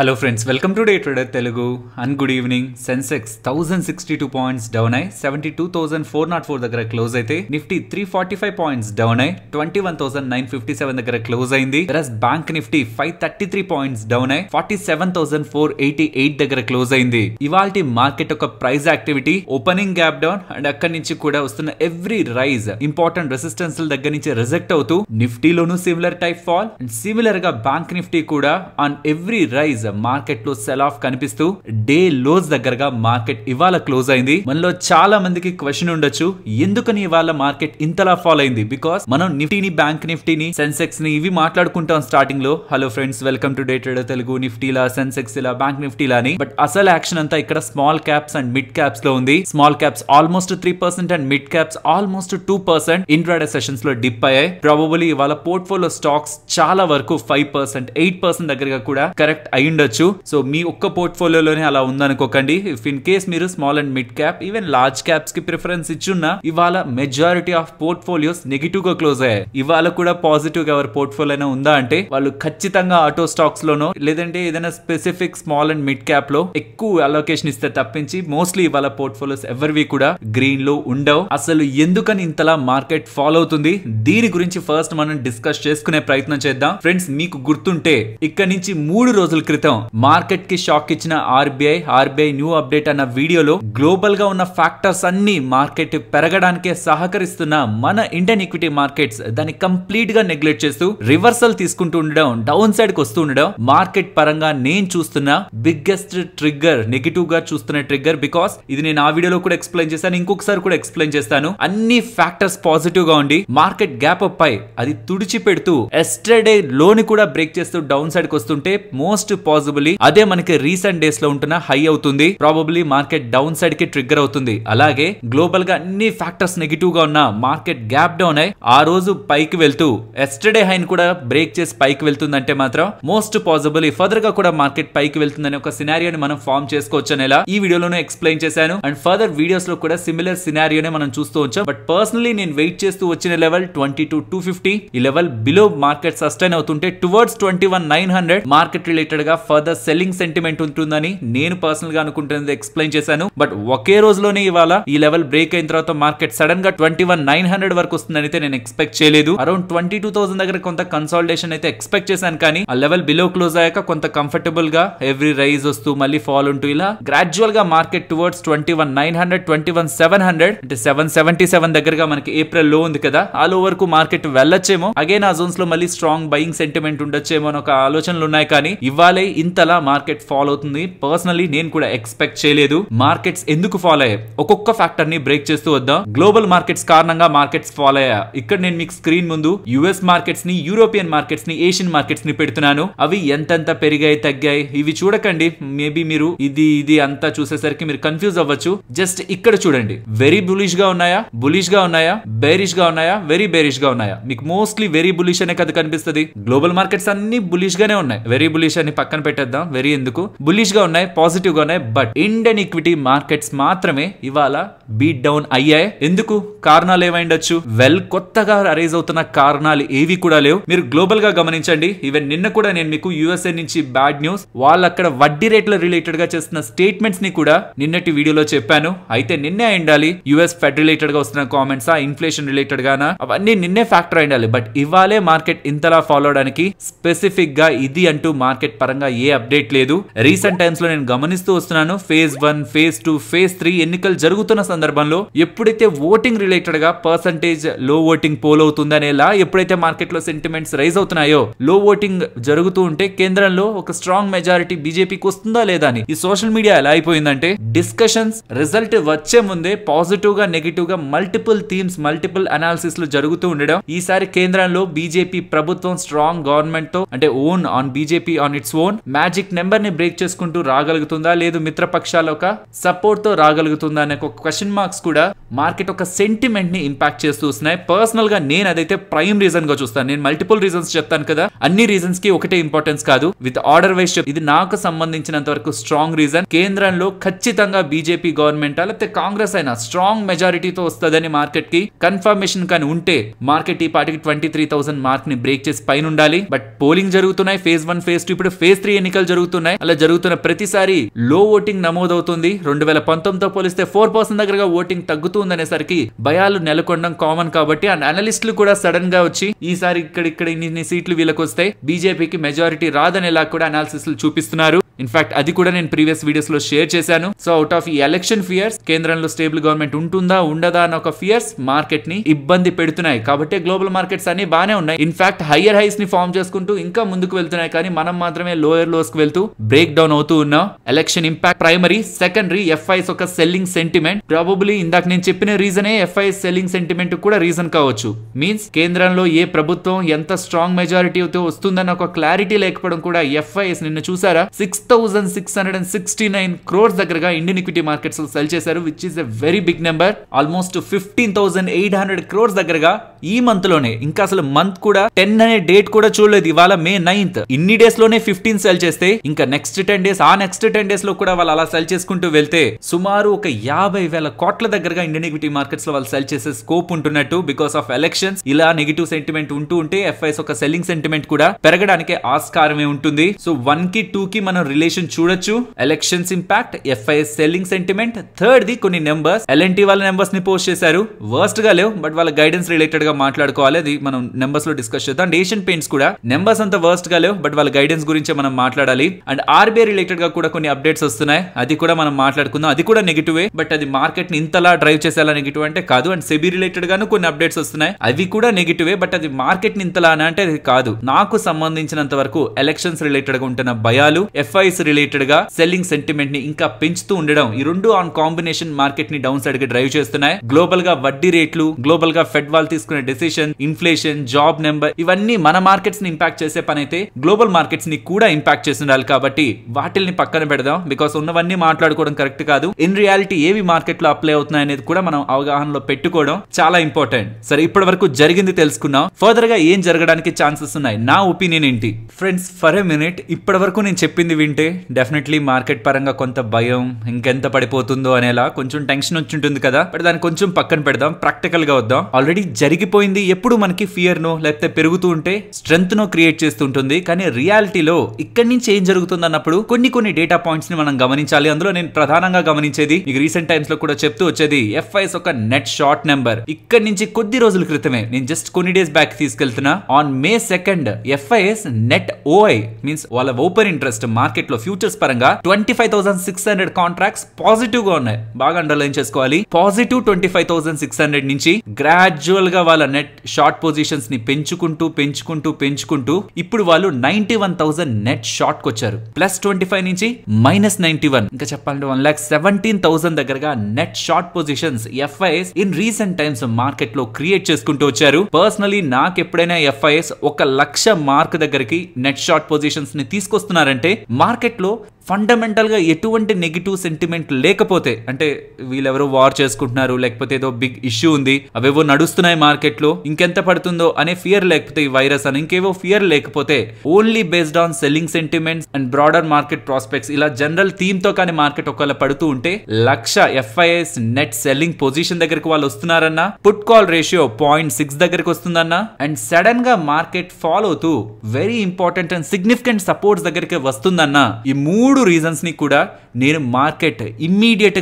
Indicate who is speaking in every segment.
Speaker 1: hello friends welcome to day trader Telugu and good evening Sensex thousand sixty two points down అయి seventy two thousand four naught four దగ్గర close అయితే Nifty three forty five points down అయి twenty one thousand nine fifty seven దగ్గర close అయింది plus bank Nifty five thirty three points down అయి forty seven thousand four eighty eight దగ్గర close అయింది ఇవాల్టి market ఒక price activity opening gap down and అక్కడి నుంచి కూడా వస్తున్న ఎవ్రీ రైజ్ ఇంపార్టెంట్ రెసిస్టెన్స్ దగ్గర నుంచి రిజెక్ట్ అవుతూ నిఫ్టీలోనూ similar type fall and similar గా బ్యాంక్ నిఫ్టీ కూడా ఆన్ ఎవ్రీ రైజ్ మార్కెట్ లో సెల్ ఆఫ్ కనిపిస్తూ డే లోస్ దగ్గరగా మార్కెట్ ఇవాళ క్లోజ్ అయింది మనలో చాలా మందికి క్వశ్చన్ ఉండొచ్చు ఎందుకని ఇవాళ మార్కెట్ ఇంతలా ఫాల్ అయింది బికాస్ మనం నిఫ్టీని బ్యాంక్ నిఫ్టీని సెన్సెక్స్ ని ఇవి మాట్లాడుకుంటాం స్టార్టింగ్ లో hello friends welcome to day trader Telugu నిఫ్టీలా సెన్సెక్స్ ఇలా బ్యాంక్ నిఫ్టీలా అని బట్ అసలు యాక్షన్ అంతా ఇక్కడ small caps and mid caps లో ఉంది small caps almost three percent and mid caps almost two percent intraday sessions లో డిప్ అయ్యాయి ప్రాబబులీ ఇవాళ పోర్ట్ఫోలియో స్టాక్స్ చాలా వరకు ఫైవ్ పర్సెంట్ ఎయిట్ పర్సెంట్ దగ్గరగా కూడా కరెక్ట్ అయ్యి ఉండొచ్చు సో మీ ఒక్క పోర్ట్ఫోలియోలోనే అలా ఉందనుకోకండి ఇఫ్ ఇన్ కేస్ మీరు small and mid cap even large caps కి ప్రిఫరెన్స్ ఇచ్చున్నా ఇవాళ మెజారిటీ ఆఫ్ పోర్ట్ఫోలియోస్ నెగిటివ్ గా క్లోజ్ అయ్యాయి ఇవాళ కూడా పాజిటివ్ గా ఎవరి పోర్ట్ఫోలియో ఉందా అంటే వాళ్ళు ఖచ్చితంగా ఆటో స్టాక్స్ లోనో లేదంటే ఏదైనా specific small and mid cap లో ఎక్కువ అలోకేషన్ ఇస్తే తప్పించి మోస్ట్లీ ఇవాళ పోర్ట్ఫోలియోస్ ఎవరివి కూడా గ్రీన్ లో ఉండవు అసలు ఎందుకని ఇంతలా మార్కెట్ ఫాలో అవుతుంది దీని గురించి ఫస్ట్ మనం డిస్కస్ చేసుకునే ప్రయత్నం చేద్దాం ఫ్రెండ్స్ మీకు గుర్తుంటే ఇక్కడ నుంచి మూడు రోజుల క్రితం క్రితం మార్కెట్ కి షాక్ ఇచ్చిన ఆర్బీఐ ఆర్బీఐ న్యూ అప్డేట్ అన్న వీడియోలో గ్లోబల్ గా ఉన్న ఫ్యాక్టర్స్ అన్ని మార్కెట్ పెరగడానికే సహకరిస్తున్న మన ఇండియన్ ఈక్విటీ మార్కెట్స్ దాన్ని కంప్లీట్ గా నెగ్లెక్ట్ చేస్తూ రివర్సల్ తీసుకుంటూ ఉండడం డౌన్ సైడ్ కి వస్తూ ఉండడం మార్కెట్ పరంగా నేను చూస్తున్న బిగ్గెస్ట్ ట్రిగ్గర్ నెగిటివ్ గా చూస్తున్న ట్రిగ్గర్ బికాస్ ఇది నేను ఆ వీడియోలో కూడా ఎక్స్ప్లెయిన్ చేశాను ఇంకొకసారి కూడా ఎక్స్ప్లెయిన్ చేస్తాను అన్ని ఫ్యాక్టర్స్ పాజిటివ్ గా ఉండి మార్కెట్ గ్యాప్ అప్ పై అది తుడిచి పెడుతూ ఎస్టర్డే లోని కూడా బ్రేక్ చేస్తూ డౌన్ సైడ్ కి వస్తుంటే మోస్ట్ పాసిబుల్లీ అదే మనకి రీసెంట్ డేస్ లో ఉంటున్న హై అవుతుంది ప్రాబబ్లీ మార్కెట్ డౌన్ సైడ్ కి ట్రిగ్గర్ అవుతుంది అలాగే గ్లోబల్ గా అన్ని ఫ్యాక్టర్స్ నెగిటివ్ గా ఉన్న మార్కెట్ గ్యాప్ డౌన్ అయి ఆ రోజు పైకి వెళ్తూ ఎస్టర్డే హైన్ కూడా బ్రేక్ చేసి పైకి వెళ్తుందంటే మాత్రం మోస్ట్ పాసిబుల్ ఫర్దర్ గా కూడా మార్కెట్ పైకి వెళ్తుందనే ఒక సినారియోని మనం ఫామ్ చేసుకోవచ్చు అనేలా ఈ వీడియోలోనే ఎక్స్ప్లెయిన్ చేశాను అండ్ ఫర్దర్ వీడియోస్ లో కూడా సిమిలర్ సినారియోనే మనం చూస్తూ వచ్చాం బట్ పర్సనలీ నేను వెయిట్ చేస్తూ వచ్చిన level twenty two two fifty ఈ లెవెల్ బిలో మార్కెట్ సస్టైన్ అవుతుంటే towards twenty one nine hundred market related గా ఫర్దర్ సెల్లింగ్ సెంటిమెంట్ ఉంటుందని నేను పర్సనల్ గా అనుకుంటున్నది ఎక్స్ప్లెయిన్ చేశాను బట్ ఒకే రోజులోనే ఇవాళ ఈ లెవెల్ బ్రేక్ అయిన తర్వాత మార్కెట్ సడన్ గా ట్వంటీ వన్ నైన్ హండ్రెడ్ వరకు వస్తుందని అయితే నేను ఎక్స్పెక్ట్ చేయలేదు అరౌండ్ ట్వంటీ టూ థౌసండ్ దగ్గర కొంత కన్సాలిడేషన్ అయితే ఎక్స్పెక్ట్ చేశాను కానీ ఆ లెవెల్ బిలో క్లోజ్ అయ్యాక కొంత కంఫర్టబుల్ గా ఎవ్రీ రైజ్ వస్తూ మళ్ళీ ఫాల్ ఉంటూ ఇలా గ్రాడ్యువల్ గా market towards twenty one nine hundred twenty one seven hundred అంటే సెవెన్ సెవెంటీ సెవెన్ దగ్గరగా మనకి ఏప్రిల్ లో ఉంది కదా ఆ లో వరకు మార్కెట్ వెళ్ళొచ్చేమో అగైన్ ఆ జోన్స్ లో మళ్ళీ స్ట్రాంగ్ బయింగ్ సెంటిమెంట్ ఉండొచ్చేమో అని ఒక ఆలోచనలు ఉన్నాయి కానీ ఇవ్వాలి ఇంతలా మార్కెట్ ఫాలో అవుతుంది పర్సనలీ నేను కూడా ఎక్స్పెక్ట్ చేయలేదు మార్కెట్స్ ఎందుకు ఫాలో అయ్యాయి ఒక్కొక్క ఫ్యాక్టర్ ని బ్రేక్ చేస్తూ వద్దాం గ్లోబల్ మార్కెట్స్ కారణంగా మార్కెట్స్ ఫాలో అయ్యా ఇక్కడ నేను మీకు స్క్రీన్ ముందు యుఎస్ మార్కెట్స్ ని యూరోపియన్ మార్కెట్స్ ని ఏషియన్ మార్కెట్స్ ని పెడుతున్నాను అవి ఎంతెంత పెరిగాయి తగ్గాయి ఇవి చూడకండి మేబీ మీరు ఇది ఇది అంతా చూసేసరికి మీరు కన్ఫ్యూజ్ అవ్వచ్చు జస్ట్ ఇక్కడ చూడండి వెరీ బులిష్ గా ఉన్నాయా బులిష్ గా ఉన్నాయా బేరిష్ గా ఉన్నాయా వెరీ బేరిష్ గా ఉన్నాయా మీకు మోస్ట్లీ వెరీ బులిష్ అనే కదా కనిపిస్తుంది గ్లోబల్ మార్కెట్స్ అన్ని బులిష్ గానే ఉన్నాయి వెరీ బులిష్ అని పక్కన పక్కన పెట్టేద్దాం వెరీ ఎందుకు బులిష్ గా ఉన్నాయి పాజిటివ్ గా ఉన్నాయి బట్ ఇండియన్ ఈక్విటీ మార్కెట్స్ మాత్రమే ఇవాళ బీట్ డౌన్ అయ్యాయి ఎందుకు కారణాలు ఏమైండొచ్చు వెల్ కొత్తగా రైజ్ అవుతున్న కారణాలు ఏవి కూడా లేవు మీరు గ్లోబల్ గా గమనించండి ఈవెన్ నిన్న కూడా నేను మీకు యూఎస్ఏ నుంచి బ్యాడ్ న్యూస్ వాళ్ళు అక్కడ వడ్డీ రేట్ల రిలేటెడ్ గా చేస్తున్న స్టేట్మెంట్స్ ని కూడా నిన్నటి వీడియోలో చెప్పాను అయితే నిన్నే అయిండాలి యూఎస్ ఫెడ్ రిలేటెడ్ గా వస్తున్న కామెంట్స్ ఆ ఇన్ఫ్లేషన్ రిలేటెడ్ గానా అవన్నీ నిన్నే ఫ్యాక్టర్ అయిండాలి బట్ ఇవాళే మార్కెట్ ఇంతలా ఫాలో అవడానికి స్పెసిఫిక్ గా ఇది అంటూ మార్కెట్ పరంగా ఏ అప్డేట్ లేదు రీసెంట్ టైమ్స్ లో నేను గమనిస్తూ వస్తున్నాను phase one phase two phase three ఎన్నికలు జరుగుతున్న సందర్భంలో ఎప్పుడైతే ఓటింగ్ రిలేటెడ్ గా పర్సంటేజ్ లో ఓటింగ్ పోల్ అవుతుందనేలా ఎప్పుడైతే మార్కెట్ లో సెంటిమెంట్స్ రైజ్ అవుతున్నాయో లో ఓటింగ్ జరుగుతూ ఉంటే కేంద్రంలో ఒక స్ట్రాంగ్ మెజారిటీ బీజేపీకి వస్తుందా లేదా అని ఈ సోషల్ మీడియా ఎలా అయిపోయిందంటే డిస్కషన్స్ రిజల్ట్ వచ్చే ముందే పాజిటివ్ గా నెగిటివ్ గా మల్టిపుల్ థీమ్స్ మల్టిపుల్ అనాలిసిస్ లు జరుగుతూ ఉండడం ఈసారి కేంద్రంలో బీజేపీ ప్రభుత్వం స్ట్రాంగ్ గవర్నమెంట్ తో అంటే own on BJP on its own magic number ని బ్రేక్ చేసుకుంటూ రాగలుగుతుందా లేదు మిత్రపక్షాల ఒక సపోర్ట్ తో రాగలుగుతుందా అనే ఒక క్వశ్చన్ మార్క్స్ కూడా మార్కెట్ ఒక సెంటిమెంట్ ని ఇంపాక్ట్ చేస్తూ వస్తున్నాయి పర్సనల్ గా నేను అదైతే ప్రైమ్ రీజన్ గా చూస్తాను నేను మల్టిపుల్ రీజన్స్ చెప్తాను కదా అన్ని రీజన్స్ కి ఒకటే ఇంపార్టెన్స్ కాదు విత్ ఆర్డర్ వైస్ ఇది నాకు సంబంధించినంత వరకు స్ట్రాంగ్ రీజన్ కేంద్రంలో ఖచ్చితంగా బీజేపీ గవర్నమెంట్ లేకపోతే కాంగ్రెస్ అయినా స్ట్రాంగ్ మెజారిటీతో వస్తుందని మార్కెట్ కి కన్ఫర్మేషన్ కానీ ఉంటే మార్కెట్ ఈ పాటికి ట్వంటీ త్రీ థౌసండ్ మార్క్ ని బ్రేక్ చేసి పైన ఉండాలి బట్ పోలింగ్ జరుగుతున్నాయి ఫేజ్ వన్ ఫేజ్ టూ ఇప్పుడు ఫేజ్ త్రీ త్రీ ఎన్నికలు జరుగుతున్నాయి అలా జరుగుతున్న ప్రతిసారి లో ఓటింగ్ నమోదవుతుంది రెండు వేల పంతొమ్మిదితో పోలిస్తే ఫోర్ పర్సెంట్ దగ్గరగా ఓటింగ్ తగ్గుతుందనేసరికి భయాలు నెలకొనడం కామన్ కాబట్టి ఆ అనలిస్టులు కూడా సడన్ గా వచ్చి ఈసారి ఇక్కడ ఇక్కడ ఇన్ని సీట్లు వీళ్ళకి వస్తాయి బీజేపీకి మెజారిటీ రాదనేలా కూడా అనాలిసిస్ చూపిస్తున్నారు ఇన్ఫాక్ట్ అది కూడా నేను ప్రీవియస్ లో షేర్ చేశాను సో అవుట్ ఆఫ్ ఈ ఎలక్షన్ ఫియర్స్ కేంద్రంలో స్టేబుల్ గవర్నమెంట్ ఉంటుందా ఉండదా అన్న ఒక ఫియర్స్ మార్కెట్ ని ఇబ్బంది పెడుతున్నాయి కాబట్టి గ్లోబల్ మార్కెట్స్ అన్ని బానే ఉన్నాయి ఇన్ఫాక్ట్ హైయర్ హైస్ ని ఫామ్ చేసుకుంటూ ఇంకా ముందుకు వెళ్తున్నాయి కానీ మనం మాత్రమే లోయర్ లోస్ కు వెళ్తూ బ్రేక్ డౌన్ అవుతూ ఉన్నాం election impact primary secondary FIs ఒక సెల్లింగ్ సెంటిమెంట్ ప్రాబబ్లీ ఇందాక నేను చెప్పిన ఏ ఎఫ్ఐఎస్ సెల్లింగ్ సెంటిమెంట్ కూడా రీజన్ కావచ్చు మీన్స్ కేంద్రంలో ఏ ప్రభుత్వం ఎంత స్ట్రాంగ్ మెజారిటీతో వస్తుందన్న ఒక క్లారిటీ లేకపోవడం కూడా ఎఫ్ఐఎస్ నిన్న చూసారా sixth thousand six hundred and sixty nine crores దగ్గరగా ఇండియన్ ఈక్విటీ మార్కెట్స్ లో సెల్ చేశారు which is a very big number almost fifteen thousand eight hundred crores దగ్గరగా ఈ మంత్ లోనే ఇంకా అసలు మంత్ కూడా టెన్ అనే డేట్ కూడా చూడలేదు ఇవాళ మే నైన్త్ ఇన్ని డేస్ లోనే ఫిఫ్టీన్ సెల్ చేస్తే ఇంకా నెక్స్ట్ టెన్ డేస్ ఆ నెక్స్ట్ టెన్ డేస్ లో కూడా వాళ్ళు అలా సెల్ చేసుకుంటూ వెళ్తే సుమారు ఒక యాభై వేల కోట్ల దగ్గరగా ఇండియన్ ఈక్విటీ మార్కెట్స్ లో వాళ్ళు సెల్ చేసే స్కోప్ ఉంటున్నట్టు బికాస్ ఆఫ్ ఎలక్షన్స్ ఇలా నెగిటివ్ సెంటిమెంట్ ఉంటూ ఉంటే ఎఫ్ఐఎస్ ఒక సెల్లింగ్ సెంటిమెంట్ కూడా పెరగడానికి ఆస్కారమే ఉంటుంది సో వన్ కి టూ కి మనం రిలేషన్ చూడొచ్చు elections impact FIs selling sentiment third the కొన్ని నెంబర్స్ ఎల్ఎన్టీ వాళ్ళ నెంబర్స్ ని పోస్ట్ చేశారు వర్స్ట్ గా లేవు బట్ వాళ్ళ గైడెన్స్ రిలేటెడ్ గా మాట్లాడుకోవాలి అది మనం నెంబర్స్ లో డిస్కస్ చేద్దాం అండ్ ఏషియన్ పెయింట్స్ కూడా నెంబర్స్ అంత వర్స్ట్ గా లేవు బట్ వాళ్ళ గైడెన్స్ గురించి మనం మాట్లాడాలి అండ్ ఆర్బీఐ రిలేటెడ్ గా కూడా కొన్ని అప్డేట్స్ వస్తున్నాయి అది కూడా మనం మాట్లాడుకుందాం అది కూడా నెగిటివే బట్ అది మార్కెట్ ని ఇంతలా డ్రైవ్ చేసేలా నెగిటివ్ అంటే కాదు అండ్ సెబీ రిలేటెడ్ గాను కొన్ని అప్డేట్స్ వస్తున్నాయి అవి కూడా నెగిటివే బట్ అది మార్కెట్ ని ఇంతలా అంటే అది కాదు నాకు సంబంధించినంత వరకు ఎలక్షన్స్ రిలేటెడ్ గా ఉంటున్న భయాలు ఎఫ్ఐ ప్రైస్ రిలేటెడ్ గా సెల్లింగ్ సెంటిమెంట్ ని ఇంకా పెంచుతూ ఉండడం ఈ రెండు ఆన్ కాంబినేషన్ మార్కెట్ ని డౌన్ సైడ్ కి డ్రైవ్ చేస్తున్నాయి గ్లోబల్ గా వడ్డీ రేట్లు గ్లోబల్ గా ఫెడ్ వాళ్ళు తీసుకునే డెసిషన్ ఇన్ఫ్లేషన్ జాబ్ నెంబర్ ఇవన్నీ మన మార్కెట్స్ ని ఇంపాక్ట్ చేసే పని అయితే గ్లోబల్ మార్కెట్స్ ని కూడా ఇంపాక్ట్ చేస్తుండాలి కాబట్టి వాటిల్ని పక్కన పెడదాం బికాస్ ఉన్నవన్నీ మాట్లాడుకోవడం కరెక్ట్ కాదు ఇన్ రియాలిటీ ఏవి మార్కెట్ లో అప్లై అవుతున్నాయి అనేది కూడా మనం అవగాహనలో పెట్టుకోవడం చాలా ఇంపార్టెంట్ సరే ఇప్పటి వరకు జరిగింది తెలుసుకున్నాం ఫర్దర్ గా ఏం జరగడానికి ఛాన్సెస్ ఉన్నాయి నా ఒపీనియన్ ఏంటి ఫ్రెండ్స్ ఫర్ ఎ మినిట్ ఇప్పటి వరకు నేను చెప్పింది ఏంటి డెఫినెట్లీ మార్కెట్ పరంగా కొంత భయం ఇంకెంత పడిపోతుందో అనేలా కొంచెం టెన్షన్ వచ్చి ఉంటుంది కదా బట్ దాన్ని కొంచెం పక్కన పెడదాం ప్రాక్టికల్ గా వద్దాం ఆల్రెడీ జరిగిపోయింది ఎప్పుడు మనకి ఫియర్ నో లేకపోతే పెరుగుతూ ఉంటే స్ట్రెంత్ నో క్రియేట్ చేస్తుంటుంది కానీ రియాలిటీలో ఇక్కడి నుంచి ఏం జరుగుతుంది అన్నప్పుడు కొన్ని కొన్ని డేటా పాయింట్స్ ని మనం గమనించాలి అందులో నేను ప్రధానంగా గమనించేది మీకు రీసెంట్ టైమ్స్ లో కూడా చెప్తూ వచ్చేది ఎఫ్ఐఎస్ ఒక నెట్ షార్ట్ నెంబర్ ఇక్కడి నుంచి కొద్ది రోజుల క్రితమే నేను జస్ట్ కొన్ని డేస్ బ్యాక్ తీసుకెళ్తున్నా on May second FIs net OI means వాళ్ళ ఓపెన్ ఇంట్రెస్ట్ మార్కెట్ మార్కెట్ లో ఫ్యూచర్స్ పరంగా twenty five thousand six hundred contracts positive గా ఉన్నాయి బాగా అండర్లైన్ చేసుకోవాలి positive twenty five thousand six hundred నుంచి గ్రాడ్యువల్ గా వాళ్ళ నెట్ షార్ట్ పొజిషన్స్ ని పెంచుకుంటూ పెంచుకుంటూ పెంచుకుంటూ ఇప్పుడు వాళ్ళు ninety one thousand net short వచ్చారు ప్లస్ ట్వంటీ ఫైవ్ నుంచి మైనస్ నైన్టీ వన్ ఇంకా చెప్పాలంటే వన్ లాక్ సెవెంటీన్ థౌసండ్ దగ్గరగా net short positions FIs in recent times market లో క్రియేట్ చేసుకుంటూ వచ్చారు పర్సనలీ నాకు ఎప్పుడైనా ఎఫ్ఐఎస్ ఒక లక్ష మార్క్ దగ్గరికి నెట్ షార్ట్ పొజిషన్స్ ని తీసుకొస్తున్నారంటే మా మార్కెట్లో ఫండమెంటల్గా ఎటువంటి నెగిటివ్ సెంటిమెంట్ లేకపోతే అంటే వీళ్ళెవరో వార్ చేసుకుంటున్నారు లేకపోతే ఏదో బిగ్ ఇష్యూ ఉంది అవేవో నడుస్తున్నాయి మార్కెట్లో ఇంకెంత పడుతుందో అనే ఫియర్ లేకపోతే ఈ వైరస్ అని ఇంకేవో ఫియర్ లేకపోతే only based on selling sentiments and broader market prospects ఇలా జనరల్ థీమ్ తో కానీ మార్కెట్ ఒకవేళ పడుతూ ఉంటే లక్ష ఎఫ్ఐఎస్ నెట్ సెల్లింగ్ పొజిషన్ దగ్గరకు వాళ్ళు వస్తున్నారన్నా put call ratio point six దగ్గరకు వస్తుందన్నా అండ్ సడన్ గా మార్కెట్ ఫాలో అవుతూ very important and significant supports దగ్గరికి వస్తుందన్న ఈ మూడు రీజన్స్ని కూడా నేను మార్కెట్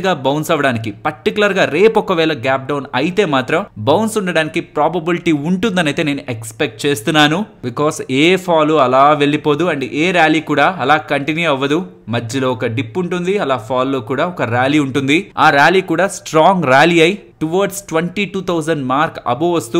Speaker 1: గా బౌన్స్ అవ్వడానికి గా రేపు ఒకవేళ గ్యాప్ డౌన్ అయితే మాత్రం బౌన్స్ ఉండడానికి ప్రాబబిలిటీ ఉంటుందని అయితే నేను ఎక్స్పెక్ట్ చేస్తున్నాను బికాస్ ఏ ఫాలో అలా వెళ్ళిపోదు అండ్ ఏ ర్యాలీ కూడా అలా కంటిన్యూ అవ్వదు మధ్యలో ఒక డిప్ ఉంటుంది అలా ఫాల్లో కూడా ఒక ర్యాలీ ఉంటుంది ఆ ర్యాలీ కూడా స్ట్రాంగ్ ర్యాలీ అయి towards twenty two thousand mark above వస్తూ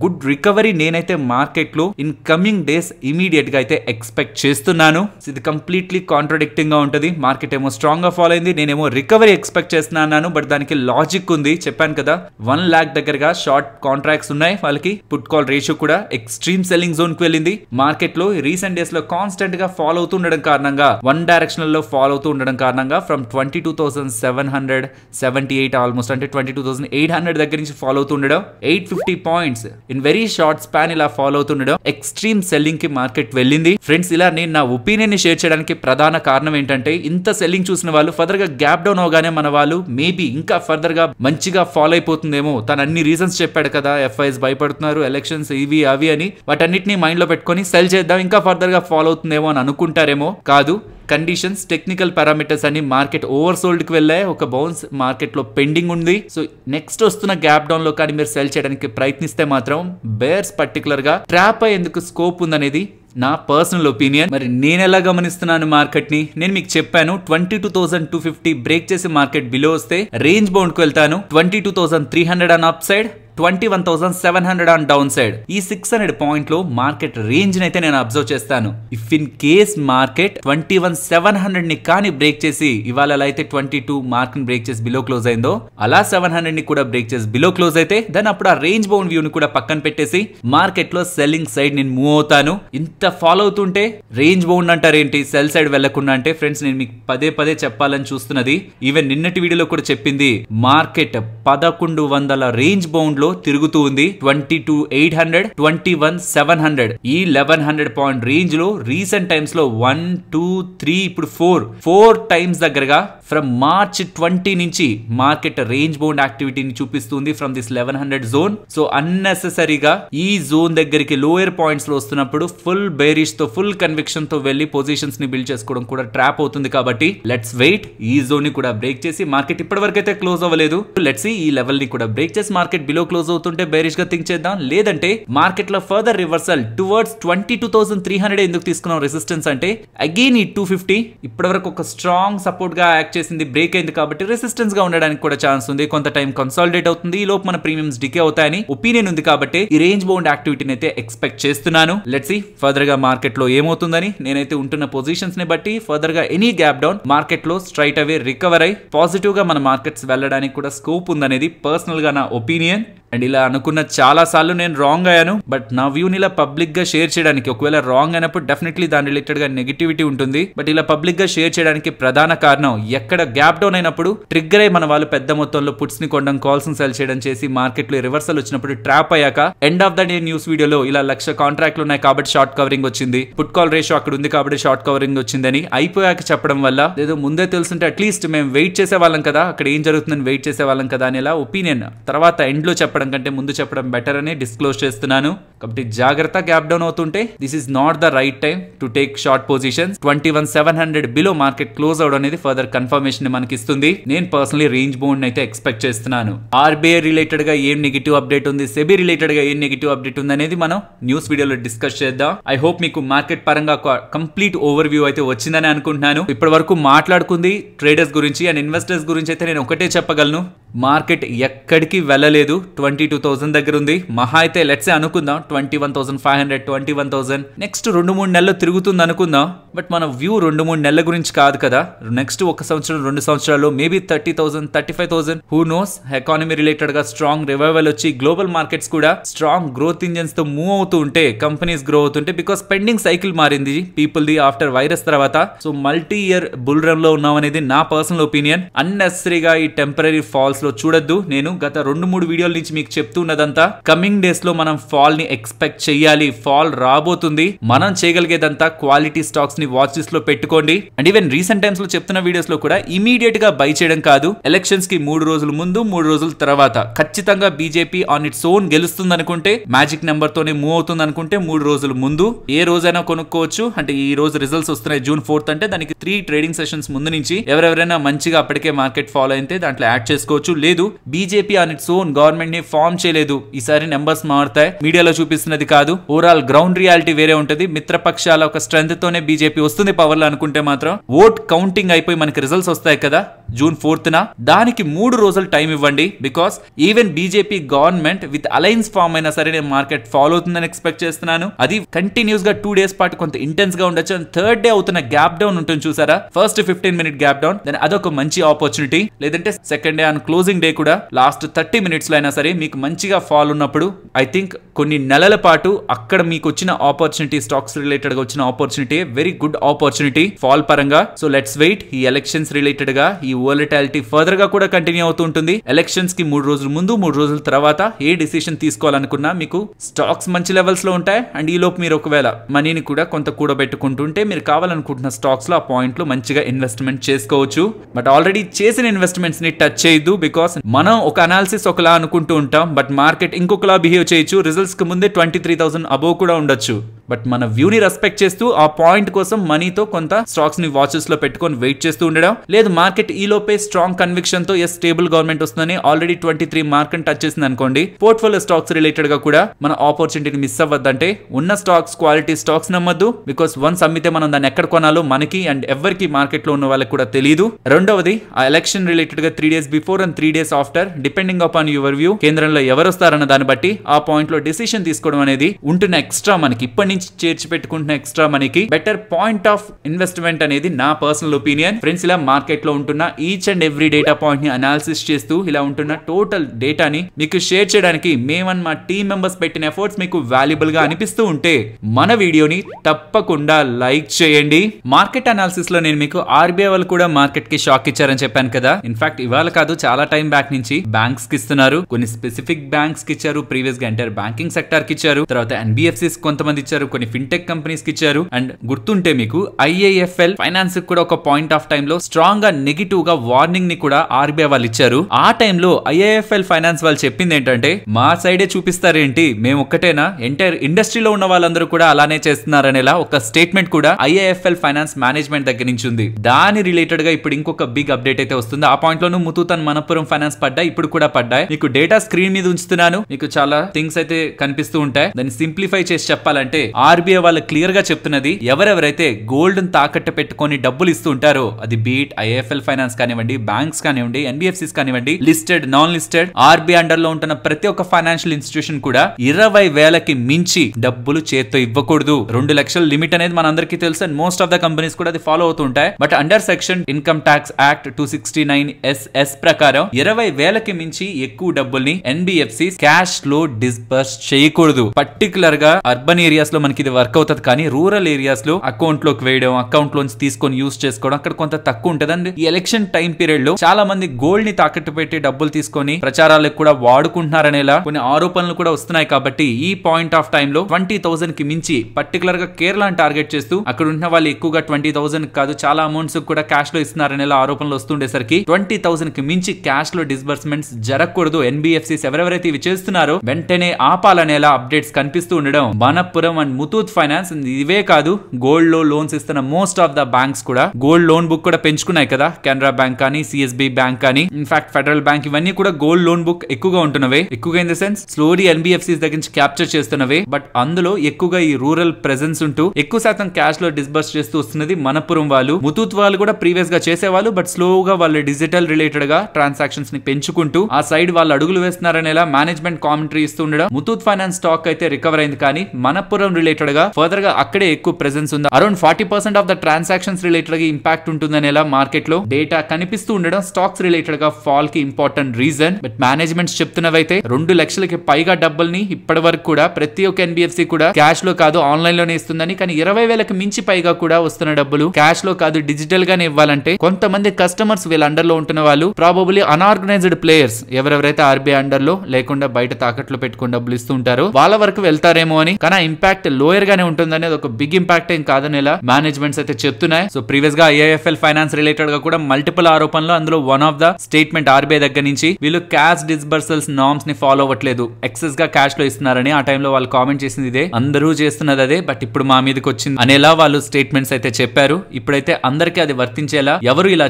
Speaker 1: గుడ్ రికవరీ నేనైతే మార్కెట్లో ఇన్ కమింగ్ డేస్ ఇమీడియట్ గా అయితే ఎక్స్పెక్ట్ చేస్తున్నాను ఇది కంప్లీట్లీ కాంట్రడిక్టింగ్ గా ఉంటుంది మార్కెట్ ఏమో స్ట్రాంగ్ గా ఫాలో అయింది నేనేమో రికవరీ ఎక్స్పెక్ట్ చేస్తున్నాను బట్ దానికి లాజిక్ ఉంది చెప్పాను కదా వన్ లాక్ దగ్గరగా షార్ట్ కాంట్రాక్ట్స్ ఉన్నాయి వాళ్ళకి పుట్ కాల్ రేషియో కూడా ఎక్స్ట్రీమ్ సెల్లింగ్ జోన్ కు వెళ్ళింది మార్కెట్ లో రీసెంట్ డేస్ లో కాన్స్టెంట్ గా ఫాలో అవుతుండడం కారణంగా వన్ డైరెక్షన్ ఇంటర్నేషనల్లో ఫాలో అవుతూ ఉండడం కారణంగా from twenty two thousand seven hundred seventy eight almost అంటే twenty two thousand eight hundred దగ్గర నుంచి ఫాలో అవుతూ ఉండడం eight fifty points in very short span ఇలా ఫాలో అవుతుండడం ఎక్స్ట్రీమ్ సెల్లింగ్ కి మార్కెట్ వెళ్ళింది ఫ్రెండ్స్ ఇలా నేను నా ఒపీనియన్ షేర్ చేయడానికి ప్రధాన కారణం ఏంటంటే ఇంత సెల్లింగ్ చూసిన వాళ్ళు ఫర్దర్ గా గ్యాప్ డౌన్ అవగానే మన వాళ్ళు మేబీ ఇంకా ఫర్దర్ గా మంచిగా ఫాలో అయిపోతుందేమో తను అన్ని రీజన్స్ చెప్పాడు కదా ఎఫ్ఐఎస్ భయపడుతున్నారు ఎలక్షన్స్ ఇవి అవి అని వాటన్నిటిని మైండ్ లో పెట్టుకొని సెల్ చేద్దాం ఇంకా ఫర్దర్ గా ఫాలో అవుతుందేమో అని అనుకుంటారేమో కాదు కండిషన్స్ టెక్నికల్ పారామీటర్స్ అన్ని మార్కెట్ ఓవర్ కి వెళ్ళాయి ఒక బౌన్స్ మార్కెట్లో పెండింగ్ ఉంది సో నెక్స్ట్ వస్తున్న గ్యాప్ డౌన్ లో కానీ మీరు సెల్ చేయడానికి ప్రయత్నిస్తే మాత్రం బేర్స్ పర్టికులర్ గా ట్రాప్ అయ్యేందుకు స్కోప్ ఉందనేది నా పర్సనల్ ఒపీనియన్ మరి నేను ఎలా గమనిస్తున్నాను మార్కెట్ని నేను మీకు చెప్పాను twenty two thousand two fifty break చేసి మార్కెట్ బిలో వస్తే రేంజ్ బౌండ్కి వెళ్తాను twenty two thousand three hundred on up side twenty one thousand seven hundred on down side ఈ సిక్స్ హండ్రెడ్ పాయింట్లు మార్కెట్ రేంజ్ అయితే నేను అబ్జర్వ్ చేస్తాను if in case market twenty one seven hundred ని కానీ బ్రేక్ చేసి ఇవాళ ఎలా అయితే ట్వంటీ టూ మార్క్ ని బ్రేక్ చేసి బిలో క్లోజ్ అయిందో అలా సెవెన్ హండ్రెడ్ ని కూడా బ్రేక్ చేసి బిలో క్లోజ్ అయితే దాని అప్పుడు ఆ రేంజ్ బౌండ్ వ్యూ ని కూడా పక్కన పెట్టేసి మార్కెట్ లో సెల్లింగ్ సైడ్ నేను మూవ్ అవుతాను ఇంత ఫాలో అవుతుంటే రేంజ్ బౌండ్ అంటారేంటి సెల్ సైడ్ వెళ్లకుండా అంటే ఫ్రెండ్స్ నేను మీకు పదే పదే చెప్పాలని చూస్తున్నది ఈవెన్ నిన్నటి వీడియోలో కూడా చెప్పింది మార్కెట్ పదకొండు వందల రేంజ్ బౌండ్ లో తిరుగుతూ ఉంది twenty two eight hundred twenty one seven hundred ఈ లెవెన్ హండ్రెడ్ పాయింట్ రేంజ్ లో రీసెంట్ టైమ్స్ లో వన్ టూ త్రీ ఇప్పుడు ఫోర్ ఫోర్ టైమ్స్ దగ్గరగా ఫ్రమ్ మార్చ్ ట్వంటీ నుంచి మార్కెట్ రేంజ్ బౌండ్ యాక్టివిటీని చూపిస్తుంది from this eleven hundred zone so అన్నెసరీగా ఈ జోన్ దగ్గరికి లోయర్ పాయింట్స్ లో వస్తున్నప్పుడు ఫుల్ బేరిష్ తో ఫుల్ కన్విక్షన్ తో వెళ్లి పొజిషన్స్ ని బిల్డ్ చేసుకోవడం కూడా ట్రాప్ అవుతుంది కాబట్టి లెట్స్ వెయిట్ ఈ జోన్ ని కూడా బ్రేక్ చేసి మార్కెట్ ఇప్పటివరకు అయితే క్లోజ్ అవ్వలేదు లెట్స్ ఈ లెవెల్ ని కూడా బ్రేక్ చేసి మార్కెట్ బిలో క్లోజ్ అవుతుంటే బేరిష్ గా థింక్ చేద్దాం లేదంటే మార్కెట్ లో further reversal towards twenty two thousand three hundred ఎందుకు తీసుకున్నాం రెసిస్టెన్స్ అంటే అగైన్ ఈ టూ ఫిఫ్టీ ఇప్పటివరకు ఒక స్ట్రాంగ్ సపోర్ట్ గా యాక్ట్ చేసింది బ్రేక్ అయింది కాబట్టి రెసిస్టెన్స్ గా ఉండడానికి కూడా ఛాన్స్ ఉంది కొంత టైం కన్సాలిడేట్ అవుతుంది ఈ లోపు మన ప్రీమియమ్స్ డికే అవుతాయని ఒపీనియన్ ఉంది కాబట్టి ఈ రేంజ్ బౌండ్ యాక్టివిటీని అయితే ఎక్స్పెక్ట్ చేస్తున్నాను లెట్స్ ఫర్దర్ గా మార్కెట్ లో ఏమవుతుందని నేనైతే ఉంటున్న పొజిషన్స్ ని బట్టి ఫర్దర్ గా ఎనీ గ్యాప్ డౌన్ మార్కెట్ లో స్ట్రైట్ అవే రికవర్ అయి పాజిటివ్ గా మన మార్కెట్స్ వెళ్ళడానికి కూడా స్కోప్ ఉందనేది పర్సనల్ గా నా ఒపీనియన్ అండ్ ఇలా అనుకున్న చాలా సార్లు నేను రాంగ్ అయ్యాను బట్ నా వ్యూని ఇలా పబ్లిక్ గా షేర్ చేయడానికి ఒకవేళ రాంగ్ అయినప్పుడు డెఫినెట్లీ దాని గా నెగిటివిటీ ఉంటుంది బట్ ఇలా పబ్లిక్ గా షేర్ చేయడానికి ప్రధాన కారణం ఎక్కడ గ్యాప్ డౌన్ అయినప్పుడు ట్రిగ్గర్ అయి మన వాళ్ళు పెద్ద మొత్తంలో పుట్స్ని కొనడం ని సెల్ చేయడం చేసి మార్కెట్లో రివర్సల్ వచ్చినప్పుడు ట్రాప్ అయ్యాక end of the day news వీడియోలో ఇలా లక్ష కాంట్రాక్ట్లు ఉన్నాయి కాబట్టి షార్ట్ కవరింగ్ వచ్చింది పుట్ కాల్ రేషియో అక్కడ ఉంది కాబట్టి షార్ట్ కవరింగ్ వచ్చిందని అయిపోయాక చెప్పడం వల్ల ఏదో ముందే తెలుసుంటే అట్లీస్ట్ మేము వెయిట్ చేసే వాళ్ళం కదా అక్కడ ఏం జరుగుతుందని వెయిట్ చేసే వాళ్ళం కదా అనేలా ఒపీనియన్ తర్వాత ఎండ్ లో చెప్పడం చెప్పడం కంటే ముందు చెప్పడం బెటర్ అని డిస్క్లోజ్ చేస్తున్నాను కాబట్టి జాగ్రత్త గ్యాప్ డౌన్ అవుతుంటే this is not the right time to take short position twenty one seven hundred below market close అవడం అనేది ఫర్దర్ కన్ఫర్మేషన్ మనకి ఇస్తుంది నేను పర్సనలీ రేంజ్ బౌండ్ అయితే ఎక్స్పెక్ట్ చేస్తున్నాను ఆర్బీఐ రిలేటెడ్ గా ఏం నెగిటివ్ అప్డేట్ ఉంది సెబీ రిలేటెడ్ e గా ఏం నెగిటివ్ అప్డేట్ ఉంది అనేది మనం న్యూస్ వీడియోలో డిస్కస్ చేద్దాం ఐ హోప్ మీకు మార్కెట్ పరంగా ఒక కంప్లీట్ ఓవర్ వ్యూ అయితే వచ్చిందని అనుకుంటున్నాను ఇప్పటి వరకు మాట్లాడుకుంది ట్రేడర్స్ గురించి అండ్ ఇన్వెస్టర్స్ గురించి అయితే నేను ఒకటే చెప్పగలను మార్కెట్ ఎక్కడికి వెళ్ళలేదు ట్వంటీ ట్వంటీ టూ థౌసండ్ దగ్గర ఉంది మహా అయితే లెట్సే అనుకుందాం twenty one thousand five hundred twenty one thousand next రెండు మూడు నెలలు తిరుగుతుంది అనుకుందాం బట్ మన వ్యూ రెండు మూడు నెలల గురించి కాదు కదా నెక్స్ట్ ఒక సంవత్సరం రెండు సంవత్సరాలు maybe thirty thousand thirty five thousand who knows economy related గా స్ట్రాంగ్ రివైవల్ వచ్చి గ్లోబల్ మార్కెట్స్ కూడా స్ట్రాంగ్ గ్రోత్ ఇంజన్స్ తో మూవ్ అవుతూ ఉంటే కంపెనీస్ గ్రో అవుతుంటే బికాస్ పెండింగ్ సైకిల్ మారింది పీపుల్ ది ఆఫ్టర్ వైరస్ తర్వాత so multi year bull run లో ఉన్నాం అనేది నా పర్సనల్ ఒపీనియన్ అన్నెసరీగా ఈ టెంపరీ ఫాల్స్ లో చూడొద్దు నేను గత రెండు మూడు వీడియోల నుంచి మీకు చెప్తున్నదంతా కమింగ్ డేస్ లో మనం ఫాల్ ని ఎక్స్పెక్ట్ చేయాలి ఫాల్ రాబోతుంది మనం చేయగలిగేదంతా క్వాలిటీ స్టాక్స్ ని వాచ్ లిస్ట్ లో పెట్టుకోండి అండ్ ఈవెన్ రీసెంట్ టైమ్స్ లో చెప్తున్న వీడియోస్ లో కూడా ఇమీడియట్ గా బై చేయడం కాదు ఎలక్షన్స్ కి మూడు రోజుల ముందు మూడు రోజుల తర్వాత ఖచ్చితంగా బీజేపీ ఆన్ ఇట్స్ ఓన్ గెలుస్తుంది అనుకుంటే మ్యాజిక్ నెంబర్ తోనే మూవ్ అవుతుంది అనుకుంటే మూడు రోజుల ముందు ఏ రోజైనా కొనుక్కోవచ్చు అంటే ఈ రోజు రిజల్ట్స్ వస్తున్నాయి జూన్ ఫోర్త్ అంటే దానికి త్రీ ట్రేడింగ్ సెషన్స్ ముందు నుంచి ఎవరెవరైనా మంచిగా అప్పటికే మార్కెట్ ఫాలో అయితే దాంట్లో యాడ్ చేసుకోవచ్చు లేదు BJP on its own government ని ఫామ్ చేయలేదు ఈసారి నెంబర్స్ మారుతాయి మీడియాలో చూపిస్తున్నది కాదు ఓవరాల్ గ్రౌండ్ రియాలిటీ వేరే ఉంటుంది మిత్రపక్షాల ఒక స్ట్రెంత్ తోనే బీజేపీ వస్తుంది పవర్ లో అనుకుంటే మాత్రం ఓట్ కౌంటింగ్ అయిపోయి మనకి రిజల్ట్స్ వస్తాయి కదా జూన్ ఫోర్త్ నా దానికి మూడు రోజులు టైం ఇవ్వండి because even BJP government with alliance form అయినా సరే నేను మార్కెట్ ఫాలో అవుతుందని ఎక్స్పెక్ట్ చేస్తున్నాను అది కంటిన్యూస్ గా టూ డేస్ పాటు కొంత ఇంటెన్స్ గా ఉండొచ్చు అండ్ థర్డ్ డే అవుతున్న గ్యాప్ డౌన్ ఉంటుంది చూసారా first fifteen minute gap down దాని అదొక మంచి ఆపర్చునిటీ లేదంటే second day and closing day కూడా లాస్ట్ థర్టీ మినిట్స్ లో అయినా సరే మీకు మంచిగా ఫాల్ ఉన్నప్పుడు ఐ థింక్ కొన్ని నెలల పాటు అక్కడ మీకు వచ్చిన ఆపర్చునిటీ స్టాక్స్ రిలేటెడ్ గా వచ్చిన opportunity very good opportunity fall పరంగా సో లెట్స్ వెయిట్ ఈ ఎలక్షన్స్ రిలేటెడ్ గా ఈ ఓలటాలిటీ ఫర్దర్ గా కూడా కంటిన్యూ అవుతూ ఉంటుంది ఎలక్షన్స్ కి మూడు రోజుల ముందు మూడు రోజుల తర్వాత ఏ డిసిషన్ తీసుకోవాలనుకున్నా మీకు స్టాక్స్ మంచి లెవెల్స్ లో ఉంటాయి అండ్ ఈ లోపు మీరు ఒకవేళ మనీని కూడా కొంత కూడబెట్టుకుంటుంటే మీరు కావాలనుకుంటున్న స్టాక్స్ లో ఆ పాయింట్ లో మంచిగా ఇన్వెస్ట్మెంట్ చేసుకోవచ్చు బట్ ఆల్రెడీ చేసిన ఇన్వెస్ట్మెంట్స్ ని టచ్ చేయదు బికాస్ మనం ఒక అనాలిసిస్ ఒకలా అనుకుంటూ ఉంటాం బట్ మార్కెట్ ఇంకొకలా బిహేవ్ చేయొచ్చు రిజల్ట్స్కి ముందే ట్వంటీ త్రీ థౌసండ్ అబోవ్ కూడా ఉండొచ్చు బట్ మన వ్యూని రెస్పెక్ట్ చేస్తూ ఆ పాయింట్ కోసం మనీతో కొంత స్టాక్స్ ని వాచెస్ లో పెట్టుకొని వెయిట్ చేస్తూ ఉండడం లేదు మార్కెట్ ఈ లోపే స్ట్రాంగ్ కన్విక్షన్ తో ఎస్ స్టేబుల్ గవర్నమెంట్ వస్తుందని already twenty three mark touch చేసింది అనుకోండి పోర్ట్ఫోలియో స్టాక్స్ రిలేటెడ్ గా కూడా మన ఆపర్చునిటీ మిస్ అవ్వద్దంటే ఉన్న స్టాక్స్ క్వాలిటీ స్టాక్స్ నమ్మద్దు బికాస్ వన్స్ అమ్మితే మనం దాన్ని ఎక్కడ కొనాలో మనకి అండ్ ఎవరికి మార్కెట్ లో ఉన్న వాళ్ళకి కూడా తెలియదు రెండవది ఆ ఎలక్షన్ రిలేటెడ్ గా three days before and three days after depending upon your view కేంద్రంలో ఎవరు వస్తారన్న దాన్ని బట్టి ఆ పాయింట్ లో డిసిషన్ తీసుకోవడం అనేది ఉంటున్న ఎక్స్ట్రా మనకి ఇప్పటి నుంచి చేర్చి పెట్టుకుంటున్న ఎక్స్ట్రా మనీకి బెటర్ పాయింట్ ఆఫ్ ఇన్వెస్ట్మెంట్ అనేది నా పర్సనల్ ఒపీనియన్ ఫ్రెండ్స్ ఇలా మార్కెట్ లో ఉంటున్న each and every data point ని అనాలిసిస్ చేస్తూ ఇలా ఉంటున్న టోటల్ డేటాని మీకు షేర్ చేయడానికి మేమన్ మా టీం మెంబర్స్ పెట్టిన ఎఫర్ట్స్ మీకు వాల్యుబుల్ గా అనిపిస్తూ ఉంటే మన వీడియోని తప్పకుండా లైక్ చేయండి మార్కెట్ అనాలిసిస్ లో నేను మీకు ఆర్బీఐ వాళ్ళు కూడా మార్కెట్ కి షాక్ ఇచ్చారని చెప్పాను కదా ఇన్ఫాక్ట్ ఇవాళ కాదు చాలా టైం బ్యాక్ నుంచి బ్యాంక్స్ కి ఇస్తున్నారు కొన్ని స్పెసిఫిక్ బ్యాంక్స్ కి ఇచ్చారు ప్రీవియస్ గా ఎంటైర్ బ్యాంకింగ్ సెక్టర్ కి ఇచ్చారు తర్వాత ఎన్బిఎఫ్సిస్ కొంతమంది ఇచ్చారు కొన్ని ఫిన్టెక్ కంపెనీస్ కి ఇచ్చారు అండ్ గుర్తుంటే మీకు ఐఏఎఫ్ఎల్ ఫైనాన్స్ కూడా ఒక పాయింట్ ఆఫ్ టైమ్ లో స్ట్రాంగ్ గా నెగిటివ్ గా వార్నింగ్ ని కూడా ఆర్బీఐ వాళ్ళు ఇచ్చారు ఆ టైంలో ఐఏఎఫ్ఎల్ ఫైనాన్స్ వాళ్ళు చెప్పింది ఏంటంటే మా సైడే చూపిస్తారేంటి మేము ఒక్కటేనా ఎంటైర్ ఇండస్ట్రీలో ఉన్న వాళ్ళందరూ కూడా అలానే చేస్తున్నారనేలా ఒక స్టేట్మెంట్ కూడా ఐఏఎఫ్ఎల్ ఫైనాన్స్ మేనేజ్మెంట్ దగ్గర నుంచి ఉంది దాని రిలేటెడ్ గా ఇప్పుడు ఇంకొక బిగ్ అప్డేట్ అయితే వస్తుంది ఆ పాయింట్ లోను ముతూతన్ మనపురం ఫైనాన్స్ పడ్డాయి ఇప్పుడు కూడా పడ్డాయి మీకు డేటా స్క్రీన్ మీద ఉంచుతున్నాను మీకు చాలా థింగ్స్ అయితే కనిపిస్తూ ఉంటాయి దాన్ని సింప్లిఫై చేసి చెప్పాలంటే ఆర్బీఐ వాళ్ళు క్లియర్ గా చెప్తున్నది ఎవరెవరైతే గోల్డ్ తాకట్టు పెట్టుకొని డబ్బులు ఇస్తూ ఉంటారో అది బీట్ ఐఎఫ్ఎల్ ఫైనాన్స్ కానివ్వండి బ్యాంక్స్ కానివ్వండి ఎన్బిఎఫ్సిస్ కానివ్వండి listed non listed RBI under లో ఉంటున్న ప్రతి ఒక్క ఫైనాన్షియల్ ఇన్స్టిట్యూషన్ కూడా ఇరవై వేలకి మించి డబ్బులు చేత్తో ఇవ్వకూడదు రెండు లక్షల లిమిట్ అనేది మనందరికీ తెలుసు and most of the companies కూడా అది ఫాలో అవుతుంటాయి but under section income tax act two sixty nine SS ప్రకారం ఇరవై వేలకి మించి ఎక్కువ డబ్బుల్ని ఎన్బిఎఫ్సి క్యాష్ లో డిస్బర్స్ చేయకూడదు పర్టికులర్ గా అర్బన్ ఏరియాస్ లో లో మనకి ఇది వర్క్ అవుతుంది కానీ రూరల్ ఏరియాస్ లో అకౌంట్ లోకి వేయడం అకౌంట్ లోంచి తీసుకొని యూస్ చేసుకోవడం అక్కడ కొంత తక్కువ ఉంటుంది అండ్ ఈ ఎలక్షన్ టైం పీరియడ్ లో చాలా మంది గోల్డ్ ని తాకట్టు పెట్టి డబ్బులు తీసుకొని ప్రచారాలకు కూడా వాడుకుంటున్నారనేలా కొన్ని ఆరోపణలు కూడా వస్తున్నాయి కాబట్టి ఈ పాయింట్ ఆఫ్ టైం లో ట్వంటీ థౌసండ్ కి మించి పర్టికులర్ గా కేరళని టార్గెట్ చేస్తూ అక్కడ ఉన్న వాళ్ళు ఎక్కువగా ట్వంటీ థౌసండ్ కాదు చాలా అమౌంట్స్ కూడా క్యాష్ లో ఇస్తున్నారనేలా ఆరోపణలు వస్తుండేసరికి ట్వంటీ థౌసండ్ కి మించి క్యాష్ లో డిస్బర్స్మెంట్స్ జరగకూడదు ఎన్బిఎఫ్సిస్ ఎవరెవరైతే ఇవి చేస్తున్నారో వెంటనే ఆపాలనేలా అప్డేట్స్ కనిపిస్తూ ఉండడం Manappuram and and Muthoot finance ఇవే కాదు గోల్డ్ లో లోన్స్ ఇస్తున్న మోస్ట్ ఆఫ్ ద బ్యాంక్స్ కూడా గోల్డ్ లోన్ బుక్ కూడా పెంచుకున్నాయి కదా కెనరా బ్యాంక్ కానీ సిఎస్బి బ్యాంక్ కానీ ఇన్ఫాక్ట్ ఫెడరల్ బ్యాంక్ ఇవన్నీ కూడా గోల్డ్ లోన్ బుక్ ఎక్కువగా ఉంటున్నవే ఎక్కువగా in the sense slowly NBFCs దగ్గర నుంచి క్యాప్చర్ చేస్తున్నవే బట్ అందులో ఎక్కువగా ఈ రూరల్ ప్రెసెన్స్ ఉంటూ ఎక్కువ శాతం క్యాష్ లో డిస్బర్స్ చేస్తూ వస్తున్నది మనపురం వాళ్ళు ముతూత్ వాళ్ళు కూడా ప్రీవియస్ గా చేసేవాళ్ళు బట్ స్లోగా వాళ్ళు డిజిటల్ రిలేటెడ్ గా ట్రాన్సాక్షన్స్ ని పెంచుకుంటూ ఆ సైడ్ వాళ్ళు అడుగులు వేస్తున్నారనేలా మేనేజ్మెంట్ కామెంటరీ ఇస్తూ ఉండడం ముతూత్ ఫైనాన్స్ స్టాక్ అయితే రికవర్ అయింది కానీ మనపురం రిలేటెడ్ గా ఫర్దర్ గా అక్కడే ఎక్కువ ప్రెసెన్స్ ఉంది around forty percent of the transactions related గా ఇంపాక్ట్ ఉంటుందనేలా మార్కెట్ లో డేటా కనిపిస్తూ ఉండడం స్టాక్స్ రిలేటెడ్ గా ఫాల్ కి ఇంపార్టెంట్ రీజన్ బట్ మేనేజ్మెంట్స్ చెప్తున్నవైతే రెండు లక్షలకి పైగా డబ్బుల్ని ఇప్పటి వరకు కూడా ప్రతి ఒక్క ఎన్బిఎఫ్సి కూడా క్యాష్ లో కాదు ఆన్లైన్ లోనే ఇస్తుందని కానీ ఇరవై వేలకు మించి పైగా కూడా వస్తున్న డబ్బులు క్యాష్ లో కాదు డిజిటల్ గానే ఇవ్వాలంటే కొంతమంది కస్టమర్స్ వీళ్ళ అండర్ లో ఉంటున్న వాళ్ళు ప్రాబబ్లీ అన్ఆర్గనైజ్డ్ ప్లేయర్స్ ఎవరెవరైతే ఆర్బీఐ అండర్ లో లేకుండా బయట తాకట్లో పెట్టుకుని డబ్బులు ఇస్తుంటారో వాళ్ళ వరకు వెళ్తారేమో అని కానీ ఇంపాక్ట్ లోయర్ గానే ఉంటుంది అనేది ఒక బిగ్ ఇంపాక్ట్ ఏం కాదని ఇలా మేనేజ్మెంట్స్ అయితే చెప్తున్నాయి సో ప్రీవియస్ గా ఐఐఎఫ్ఎల్ ఫైనాన్స్ రిలేటెడ్ గా కూడా మల్టిపుల్ ఆరోపణలు అందులో one of the statement RBI దగ్గర నుంచి వీళ్ళు క్యాష్ డిస్బర్సల్స్ నామ్స్ ని ఫాలో అవ్వట్లేదు ఎక్సెస్ గా క్యాష్ లో ఇస్తున్నారని ఆ టైంలో వాళ్ళు కామెంట్ చేసింది ఇదే అందరూ చేస్తున్నది అదే బట్ ఇప్పుడు మా మీదకి వచ్చింది అనేలా వాళ్ళు స్టేట్మెంట్స్ అయితే చెప్పారు ఇప్పుడైతే అందరికీ అది వర్తించేలా ఎవరు ఇలా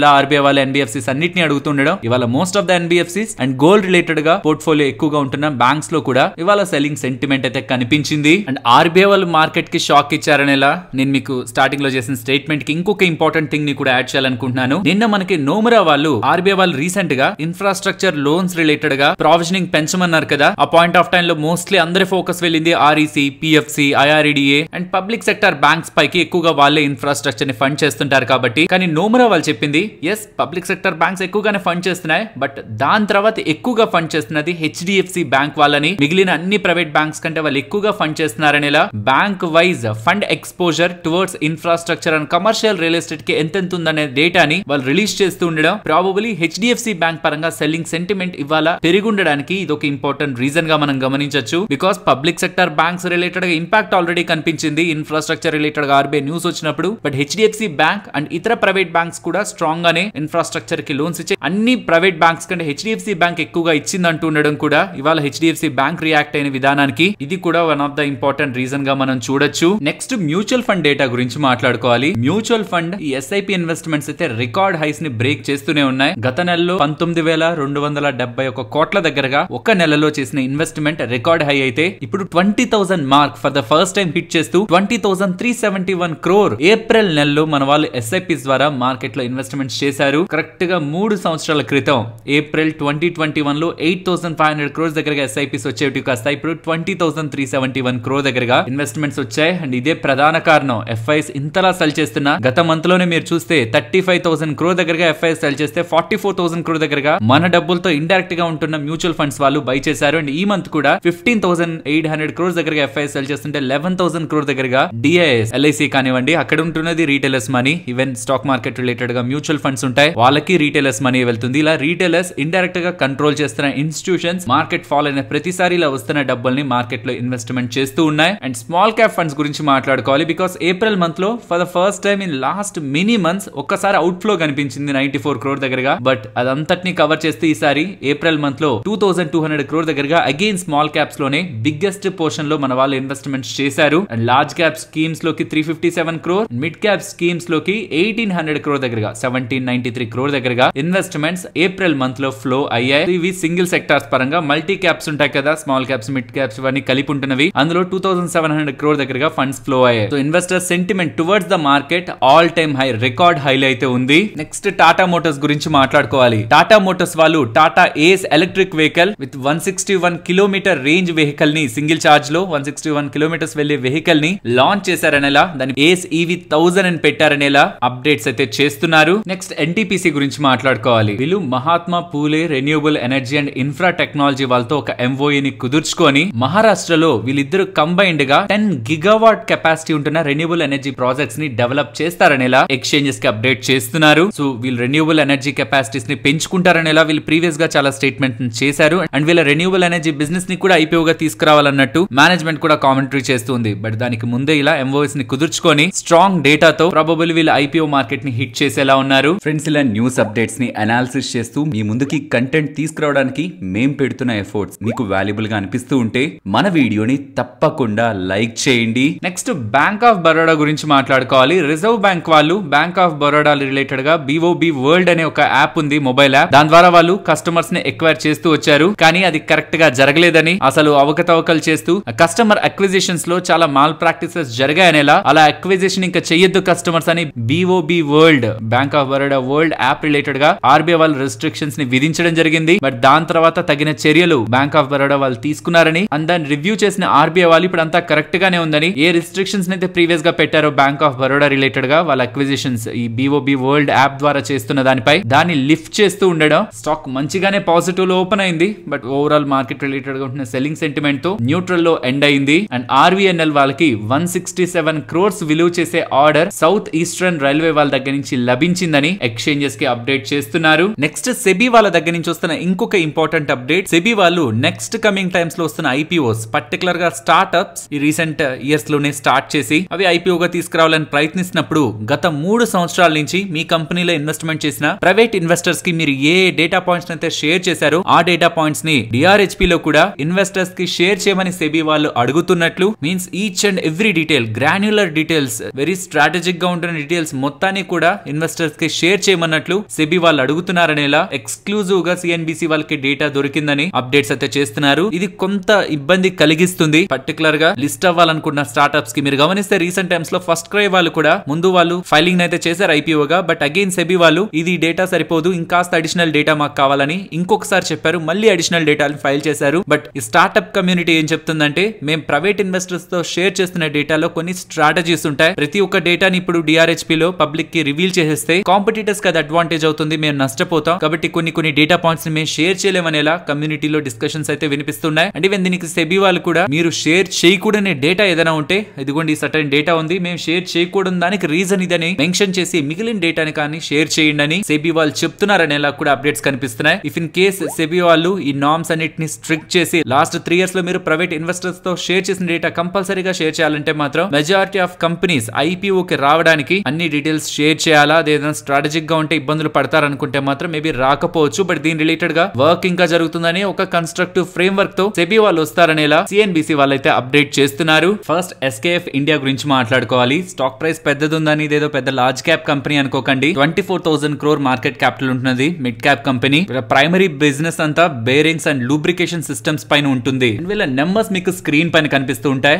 Speaker 1: ఎలా ఆర్బీఐ వాళ్ళ ఎన్బిఎఫ్సీస్ అన్నిటిని అడుగుతుండడం ఇవాళ most of the NBFCs and gold related గా పోర్ట్ఫోలియో ఎక్కువగా ఉంటున్న బ్యాంక్స్ లో కూడా ఇవాళ సెల్లింగ్ సెంటిమెంట్ అయితే కనిపించింది అండ్ ఆర్బీఐ వాళ్ళు మార్కెట్కి షాక్ ఇచ్చారనేలా నేను మీకు స్టార్టింగ్ లో చేసిన స్టేట్మెంట్ కి ఇంకొక ఇంపార్టెంట్ థింగ్ ని కూడా యాడ్ చేయాలనుకుంటున్నాను నిన్న మనకి నోమురా వాళ్ళు ఆర్బీఐ వాళ్ళు గా ఇన్ఫ్రాస్ట్రక్చర్ లోన్స్ రిలేటెడ్ గా ప్రావిజనింగ్ పెంచమన్నారు కదా ఆ పాయింట్ ఆఫ్ టైంలో మోస్ట్లీ అందరి ఫోకస్ వెళ్ళింది REC PFC IREDA and public sector banks పైకి ఎక్కువగా వాళ్ళే ని ఫండ్ చేస్తుంటారు కాబట్టి కానీ నోమురా వాళ్ళు చెప్పింది ఎస్ పబ్లిక్ సెక్టర్ బ్యాంక్స్ ఎక్కువగానే ఫండ్ చేస్తున్నాయి బట్ దాని తర్వాత ఎక్కువగా ఫండ్ చేస్తున్నది హెచ్డిఎఫ్సి బ్యాంక్ వాళ్ళని మిగిలిన అన్ని ప్రైవేట్ బ్యాంక్స్ కంటే వాళ్ళు ఎక్కువగా ఫండ్ చేస్తున్నారు చేస్తున్నారని bank wise fund exposure towards infrastructure and commercial real estate కి ఎంత ఉందనే డేటాని వాళ్ళు రిలీజ్ చేస్తూ ఉండడం ప్రాబబులీ హెచ్డిఎఫ్సి బ్యాంక్ పరంగా సెల్లింగ్ సెంటిమెంట్ ఇవాళ పెరిగుండడానికి ఇది ఒక ఇంపార్టెంట్ రీజన్ గా మనం గమనించవచ్చు because public sector banks related గా ఇంపాక్ట్ ఆల్రెడీ కనిపించింది ఇన్ఫ్రాస్ట్రక్చర్ రిలేటెడ్ గా ఆర్బీఐ న్యూస్ వచ్చినప్పుడు బట్ హెచ్డిఎఫ్సి బ్యాంక్ అండ్ ఇతర ప్రైవేట్ బ్యాంక్స్ కూడా స్ట్రాంగ్ గానే ఇన్ఫ్రాస్ట్రక్చర్ కి లోన్స్ ఇచ్చే అన్ని ప్రైవేట్ బ్యాంక్స్ కంటే హెచ్డిఎఫ్సి బ్యాంక్ ఎక్కువగా ఇచ్చింది అంటూ ఉండడం కూడా ఇవాళ హెచ్డిఎఫ్సి బ్యాంక్ రియాక్ట్ అయిన విధానానికి ఇది కూడా one of the important important reason గా మనం చూడొచ్చు నెక్స్ట్ మ్యూచువల్ ఫండ్ డేటా గురించి మాట్లాడుకోవాలి మ్యూచువల్ ఫండ్ ఈ ఎస్ఐపి ఇన్వెస్ట్మెంట్స్ అయితే రికార్డ్ హైస్ ని బ్రేక్ చేస్తూనే ఉన్నాయి గత నెలలో పంతొమ్మిది వేల రెండు వందల డెబ్బై ఒక కోట్ల దగ్గరగా ఒక నెలలో చేసిన ఇన్వెస్ట్మెంట్ రికార్డ్ హై అయితే ఇప్పుడు twenty thousand mark for the first time hit చేస్తూ twenty thousand three seventy one crore April నెలలో మన వాళ్ళు ఎస్ఐపిస్ ద్వారా మార్కెట్ లో ఇన్వెస్ట్మెంట్స్ చేశారు కరెక్ట్ గా మూడు సంవత్సరాల క్రితం ఏప్రిల్ ట్వంటీ ట్వంటీ వన్ లో eight thousand five hundred crores దగ్గరగా ఎస్ఐపిస్ వచ్చేవి కాస్త ఇప్పుడు twenty thousand three seventy one crore దగ్గరగా ఇన్వెస్ట్మెంట్స్ వచ్చాయి అండ్ ఇదే ప్రధాన కారణం ఎఫ్ఐఎస్ ఇంతలా సెల్ చేస్తున్నా గత మంత్ లోనే మీరు చూస్తే థర్టీ ఫైవ్ థౌసండ్ క్రో దగ్గరగా ఎఫ్ఐఎస్ సెల్ చేస్తే ఫార్టీ ఫోర్ థౌసండ్ క్రో దగ్గరగా మన డబ్బులతో ఇండైరెక్ట్ గా ఉంటున్న మ్యూచువల్ ఫండ్స్ వాళ్ళు బై చేశారు అండ్ ఈ మంత్ కూడా fifteen thousand eight hundred crores దగ్గరగా ఎఫ్ఐఎస్ సెల్ చేస్తుంటే లెవెన్ థౌసండ్ క్రోర్ దగ్గరగా డిఐఎస్ ఎల్ఐసి కానివ్వండి అక్కడ ఉంటున్నది retailers money even stock market related గా మ్యూచువల్ ఫండ్స్ ఉంటాయి వాళ్ళకి రీటైలర్స్ మనీ వెళ్తుంది ఇలా రీటైలర్స్ ఇండైరెక్ట్ గా కంట్రోల్ చేస్తున్న ఇన్స్టిట్యూషన్స్ మార్కెట్ ఫాల్ అయిన ప్రతిసారి ఇలా వస్తున్న డబ్బుల్ని మార్కెట్ లో ఇన్వెస్ట్మెంట్ చేస్తూ ఉన్నాయి అండ్ స్మాల్ క్యాప్ ఫండ్స్ గురించి మాట్లాడుకోవాలి బికాస్ ఏప్రిల్ మంత్ లో for the first time in last many months ఒక్కసారి అవుట్ ఫ్లో కనిపించింది నైన్టీ ఫోర్ క్రోర్ దగ్గరగా బట్ అదంతటిని కవర్ చేస్తే ఈసారి ఏప్రిల్ మంత్ లో two thousand two hundred crore దగ్గరగా అగైన్ స్మాల్ క్యాప్స్ లోనే బిగ్గెస్ట్ పోర్షన్ లో మన వాళ్ళు ఇన్వెస్ట్మెంట్స్ చేశారు అండ్ లార్జ్ క్యాప్ స్కీమ్స్ లోకి three fifty seven crore mid cap schemes లోకి ఎయిటీన్ హండ్రెడ్ క్రోర్ దగ్గరగా సెవెంటీన్ నైన్టీ త్రీ క్రోర్ దగ్గరగా ఇన్వెస్ట్మెంట్స్ ఏప్రిల్ మంత్ లో ఫ్లో అయ్యాయి ఇవి సింగిల్ సెక్టార్స్ పరంగా మల్టీ క్యాప్స్ ఉంటాయి కదా స్మాల్ క్యాప్స్ మిడ్ క్యాప్స్ ఇవన్నీ కలిపి ఉంటున్నవి అందులో two thousand seven hundred crore దగ్గరగా ఫండ్స్ ఫ్లో అయ్యాయి so investor sentiment towards the market all time high record high అయితే ఉంది నెక్స్ట్ టాటా మోటార్స్ గురించి మాట్లాడుకోవాలి టాటా మోటార్స్ వాళ్ళు Tata Ace electric vehicle with one sixty one kilometre range vehicle ని సింగిల్ ఛార్జ్ లో one sixty one kilometres వెళ్లే vehicle ని launch చేశారనేలా దాని ఏస్ ఈవీ థౌజండ్ అని పెట్టారనేలా అప్డేట్స్ అయితే చేస్తున్నారు నెక్స్ట్ ఎన్టీపీసీ గురించి మాట్లాడుకోవాలి వీళ్ళు Mahatma Phule renewable energy and infra technology వాళ్ళతో ఒక ని కుదుర్చుకొని మహారాష్ట్రలో వీళ్ళిద్దరు కంబైన్డ్ గా టెన్ గిగావాట్ కెపాసిటీ ఉంటున్న రెన్యూబుల్ ఎనర్జీ ప్రాజెక్ట్స్ ని డెవలప్ చేస్తారనేలా ఎక్స్చేంజెస్ కి అప్డేట్ చేస్తున్నారు సో వీళ్ళు రెన్యూబుల్ ఎనర్జీ కెపాసిటీస్ ని పెంచుకుంటారనేలా వీళ్ళు ప్రీవియస్ గా చాలా స్టేట్మెంట్ చేశారు అండ్ వీళ్ళ రెన్యూబుల్ ఎనర్జీ బిజినెస్ ని కూడా గా తీసుకురావాలన్నట్టు మేనేజ్మెంట్ కూడా కామెంటరీ చేస్తుంది బట్ దానికి ముందే ఇలా ఎంఓఎస్ ని కుదుర్చుకొని స్ట్రాంగ్ డేటాతో ప్రాబబుల్ వీళ్ళ ఐపీఓ మార్కెట్ ని హిట్ చేసేలా ఉన్నారు ఫ్రెండ్స్ ఇలా న్యూస్ అప్డేట్స్ ని అనాలిసిస్ చేస్తూ మీ ముందుకి కంటెంట్ తీసుకురావడానికి మేం పెడుతున్న ఎఫోర్ట్స్ మీకు వాల్యుబుల్ గా అనిపిస్తూ ఉంటే మన వీడియోని తప్పక తప్పకుండా లైక్ చేయండి నెక్స్ట్ బ్యాంక్ ఆఫ్ బరోడా గురించి మాట్లాడుకోవాలి రిజర్వ్ బ్యాంక్ వాళ్ళు బ్యాంక్ ఆఫ్ బరోడా రిలేటెడ్ గా బిఓబి వరల్డ్ అనే ఒక యాప్ ఉంది మొబైల్ యాప్ దాని ద్వారా వాళ్ళు కస్టమర్స్ ని ఎక్వైర్ చేస్తూ వచ్చారు కానీ అది కరెక్ట్ గా జరగలేదని అసలు అవకతవకలు చేస్తూ కస్టమర్ అక్విజిషన్స్ లో చాలా మాల్ ప్రాక్టీసెస్ జరిగాయనేలా అలా అక్విజిషన్ ఇంకా చెయ్యొద్దు కస్టమర్స్ అని BOB world bank of Baroda world app related గా ఆర్బీఐ వాళ్ళు రెస్ట్రిక్షన్స్ ని విధించడం జరిగింది బట్ దాని తర్వాత తగిన చర్యలు బ్యాంక్ ఆఫ్ బరోడా వాళ్ళు తీసుకున్నారని అండ్ దాన్ని రివ్యూ చేసిన ఆర్బీఐ వాళ్ళు చేసుకోవాలి ఇప్పుడు అంతా కరెక్ట్ గానే ఉందని ఏ రిస్ట్రిక్షన్స్ అయితే ప్రీవియస్ గా పెట్టారో బ్యాంక్ ఆఫ్ బరోడా రిలేటెడ్ గా వాళ్ళ అక్విజిషన్స్ ఈ బీఓబి వరల్డ్ యాప్ ద్వారా చేస్తున్న దానిపై దాన్ని లిఫ్ట్ చేస్తూ ఉండడం స్టాక్ మంచిగానే పాజిటివ్ లో ఓపెన్ అయింది బట్ ఓవరాల్ మార్కెట్ రిలేటెడ్ గా ఉంటున్న సెల్లింగ్ సెంటిమెంట్ తో న్యూట్రల్ లో ఎండ్ అయింది అండ్ ఆర్వీఎన్ఎల్ వాళ్ళకి వన్ సిక్స్టీ సెవెన్ క్రోర్స్ విలువ చేసే ఆర్డర్ సౌత్ ఈస్టర్న్ రైల్వే వాళ్ళ దగ్గర నుంచి లభించిందని ఎక్స్చేంజెస్ కి అప్డేట్ చేస్తున్నారు నెక్స్ట్ సెబీ వాళ్ళ దగ్గర నుంచి వస్తున్న ఇంకొక ఇంపార్టెంట్ అప్డేట్ సెబీ వాళ్ళు నెక్స్ట్ కమింగ్ టైమ్స్ లో వస్తున్న ఐపీఓస్ పర్టికులర్ గా స్టార్ట్ స్టార్టప్స్ ఈ రీసెంట్ ఇయర్స్ లోనే స్టార్ట్ చేసి అవి ఐపీఓగా తీసుకురావాలని ప్రయత్నిస్తున్నప్పుడు గత మూడు సంవత్సరాల నుంచి మీ కంపెనీలో ఇన్వెస్ట్మెంట్ చేసిన ప్రైవేట్ ఇన్వెస్టర్స్ కి మీరు ఏ డేటా పాయింట్స్ అయితే షేర్ చేశారో ఆ డేటా పాయింట్స్ ని డిఆర్హెచ్పి లో కూడా ఇన్వెస్టర్స్ కి షేర్ చేయమని సెబీ వాళ్ళు అడుగుతున్నట్లు means each and every detail granular details very strategic గా ఉంటున్న డీటెయిల్స్ మొత్తాన్ని కూడా ఇన్వెస్టర్స్ కి షేర్ చేయమన్నట్లు సెబీ వాళ్ళు అడుగుతున్నారనేలా ఎక్స్క్లూజివ్ గా సిఎన్బిసి వాళ్ళకి డేటా దొరికిందని అప్డేట్స్ అయితే చేస్తున్నారు ఇది కొంత ఇబ్బంది కలిగిస్తుంది పర్టికులర్ పర్టికులర్ గా లిస్ట్ అవ్వాలనుకున్న స్టార్ట్అప్స్ కి మీరు గమనిస్తే రీసెంట్ టైమ్స్ లో ఫస్ట్ క్రై వాళ్ళు కూడా ముందు వాళ్ళు ఫైలింగ్ అయితే చేశారు ఐపీఓ గా బట్ అగైన్ సెబీ వాళ్ళు ఇది డేటా సరిపోదు ఇంకాస్త అడిషనల్ డేటా మాకు కావాలని ఇంకొకసారి చెప్పారు మళ్ళీ అడిషనల్ డేటాలు ఫైల్ చేశారు బట్ ఈ స్టార్ట్అప్ కమ్యూనిటీ ఏం చెప్తుందంటే మేము ప్రైవేట్ ఇన్వెస్టర్స్ తో షేర్ చేస్తున్న డేటాలో కొన్ని స్ట్రాటజీస్ ఉంటాయి ప్రతి ఒక్క డేటాని ఇప్పుడు డిఆర్హెచ్పి లో పబ్లిక్ కి రివీల్ చేసేస్తే కాంపిటీటర్స్ కి అది అడ్వాంటేజ్ అవుతుంది మేము నష్టపోతాం కాబట్టి కొన్ని కొన్ని డేటా పాయింట్స్ ని మేము షేర్ చేయలేమనేలా కమ్యూనిటీలో డిస్కషన్స్ అయితే వినిపిస్తున్నాయి అండ్ ఈవెన్ దీనికి సెబీ వాళ్ళు కూడా మీరు షేర్ చేయకూడని డేటా ఏదైనా ఉంటే ఇదిగోండి సటన్ డేటా ఉంది మేము షేర్ చేయకూడని దానికి రీజన్ ఇదని మెన్షన్ చేసి మిగిలిన డేటాని కానీ షేర్ చేయండి అని సెబీ వాళ్ళు చెప్తున్నారనేలా కూడా అప్డేట్స్ కనిపిస్తున్నాయి ఇఫ్ ఇన్ కేస్ సెబి వాళ్ళు ఈ నామ్స్ అన్నిటిని స్ట్రిక్ట్ చేసి లాస్ట్ త్రీ ఇయర్స్ లో మీరు ప్రైవేట్ ఇన్వెస్టర్స్ తో షేర్ చేసిన డేటా కంపల్సరీగా షేర్ చేయాలంటే మాత్రం మెజారిటీ ఆఫ్ కంపెనీస్ ఐపీఓకి రావడానికి అన్ని డీటెయిల్స్ షేర్ చేయాలా ఏదైనా స్ట్రాటజిక్ గా ఉంటే ఇబ్బందులు పడతారనుకుంటే మాత్రం మేబీ రాకపోవచ్చు బట్ దీని రిలేటెడ్ గా వర్క్ ఇంకా జరుగుతుందని ఒక కన్స్ట్రక్టివ్ ఫ్రేమ్ వర్క్ తో సెబీ వాళ్ళు వస్తారనేలా సిఎన్బిసి వాళ్ళైతే అప్డేట్ చేస్తున్నారు ఫస్ట్ ఎస్కేఎఫ్ ఇండియా గురించి మాట్లాడుకోవాలి స్టాక్ ప్రైస్ పెద్దదుందని ఇదేదో పెద్ద లార్జ్ క్యాప్ కంపెనీ అనుకోకండి twenty four thousand crore market capital ఉంటుంది mid cap company primary business అంతా బేరింగ్స్ అండ్ లూబ్రికేషన్ సిస్టమ్స్ పైన ఉంటుంది వీళ్ళ నెంబర్స్ మీకు స్క్రీన్ పైన కనిపిస్తూ ఉంటాయి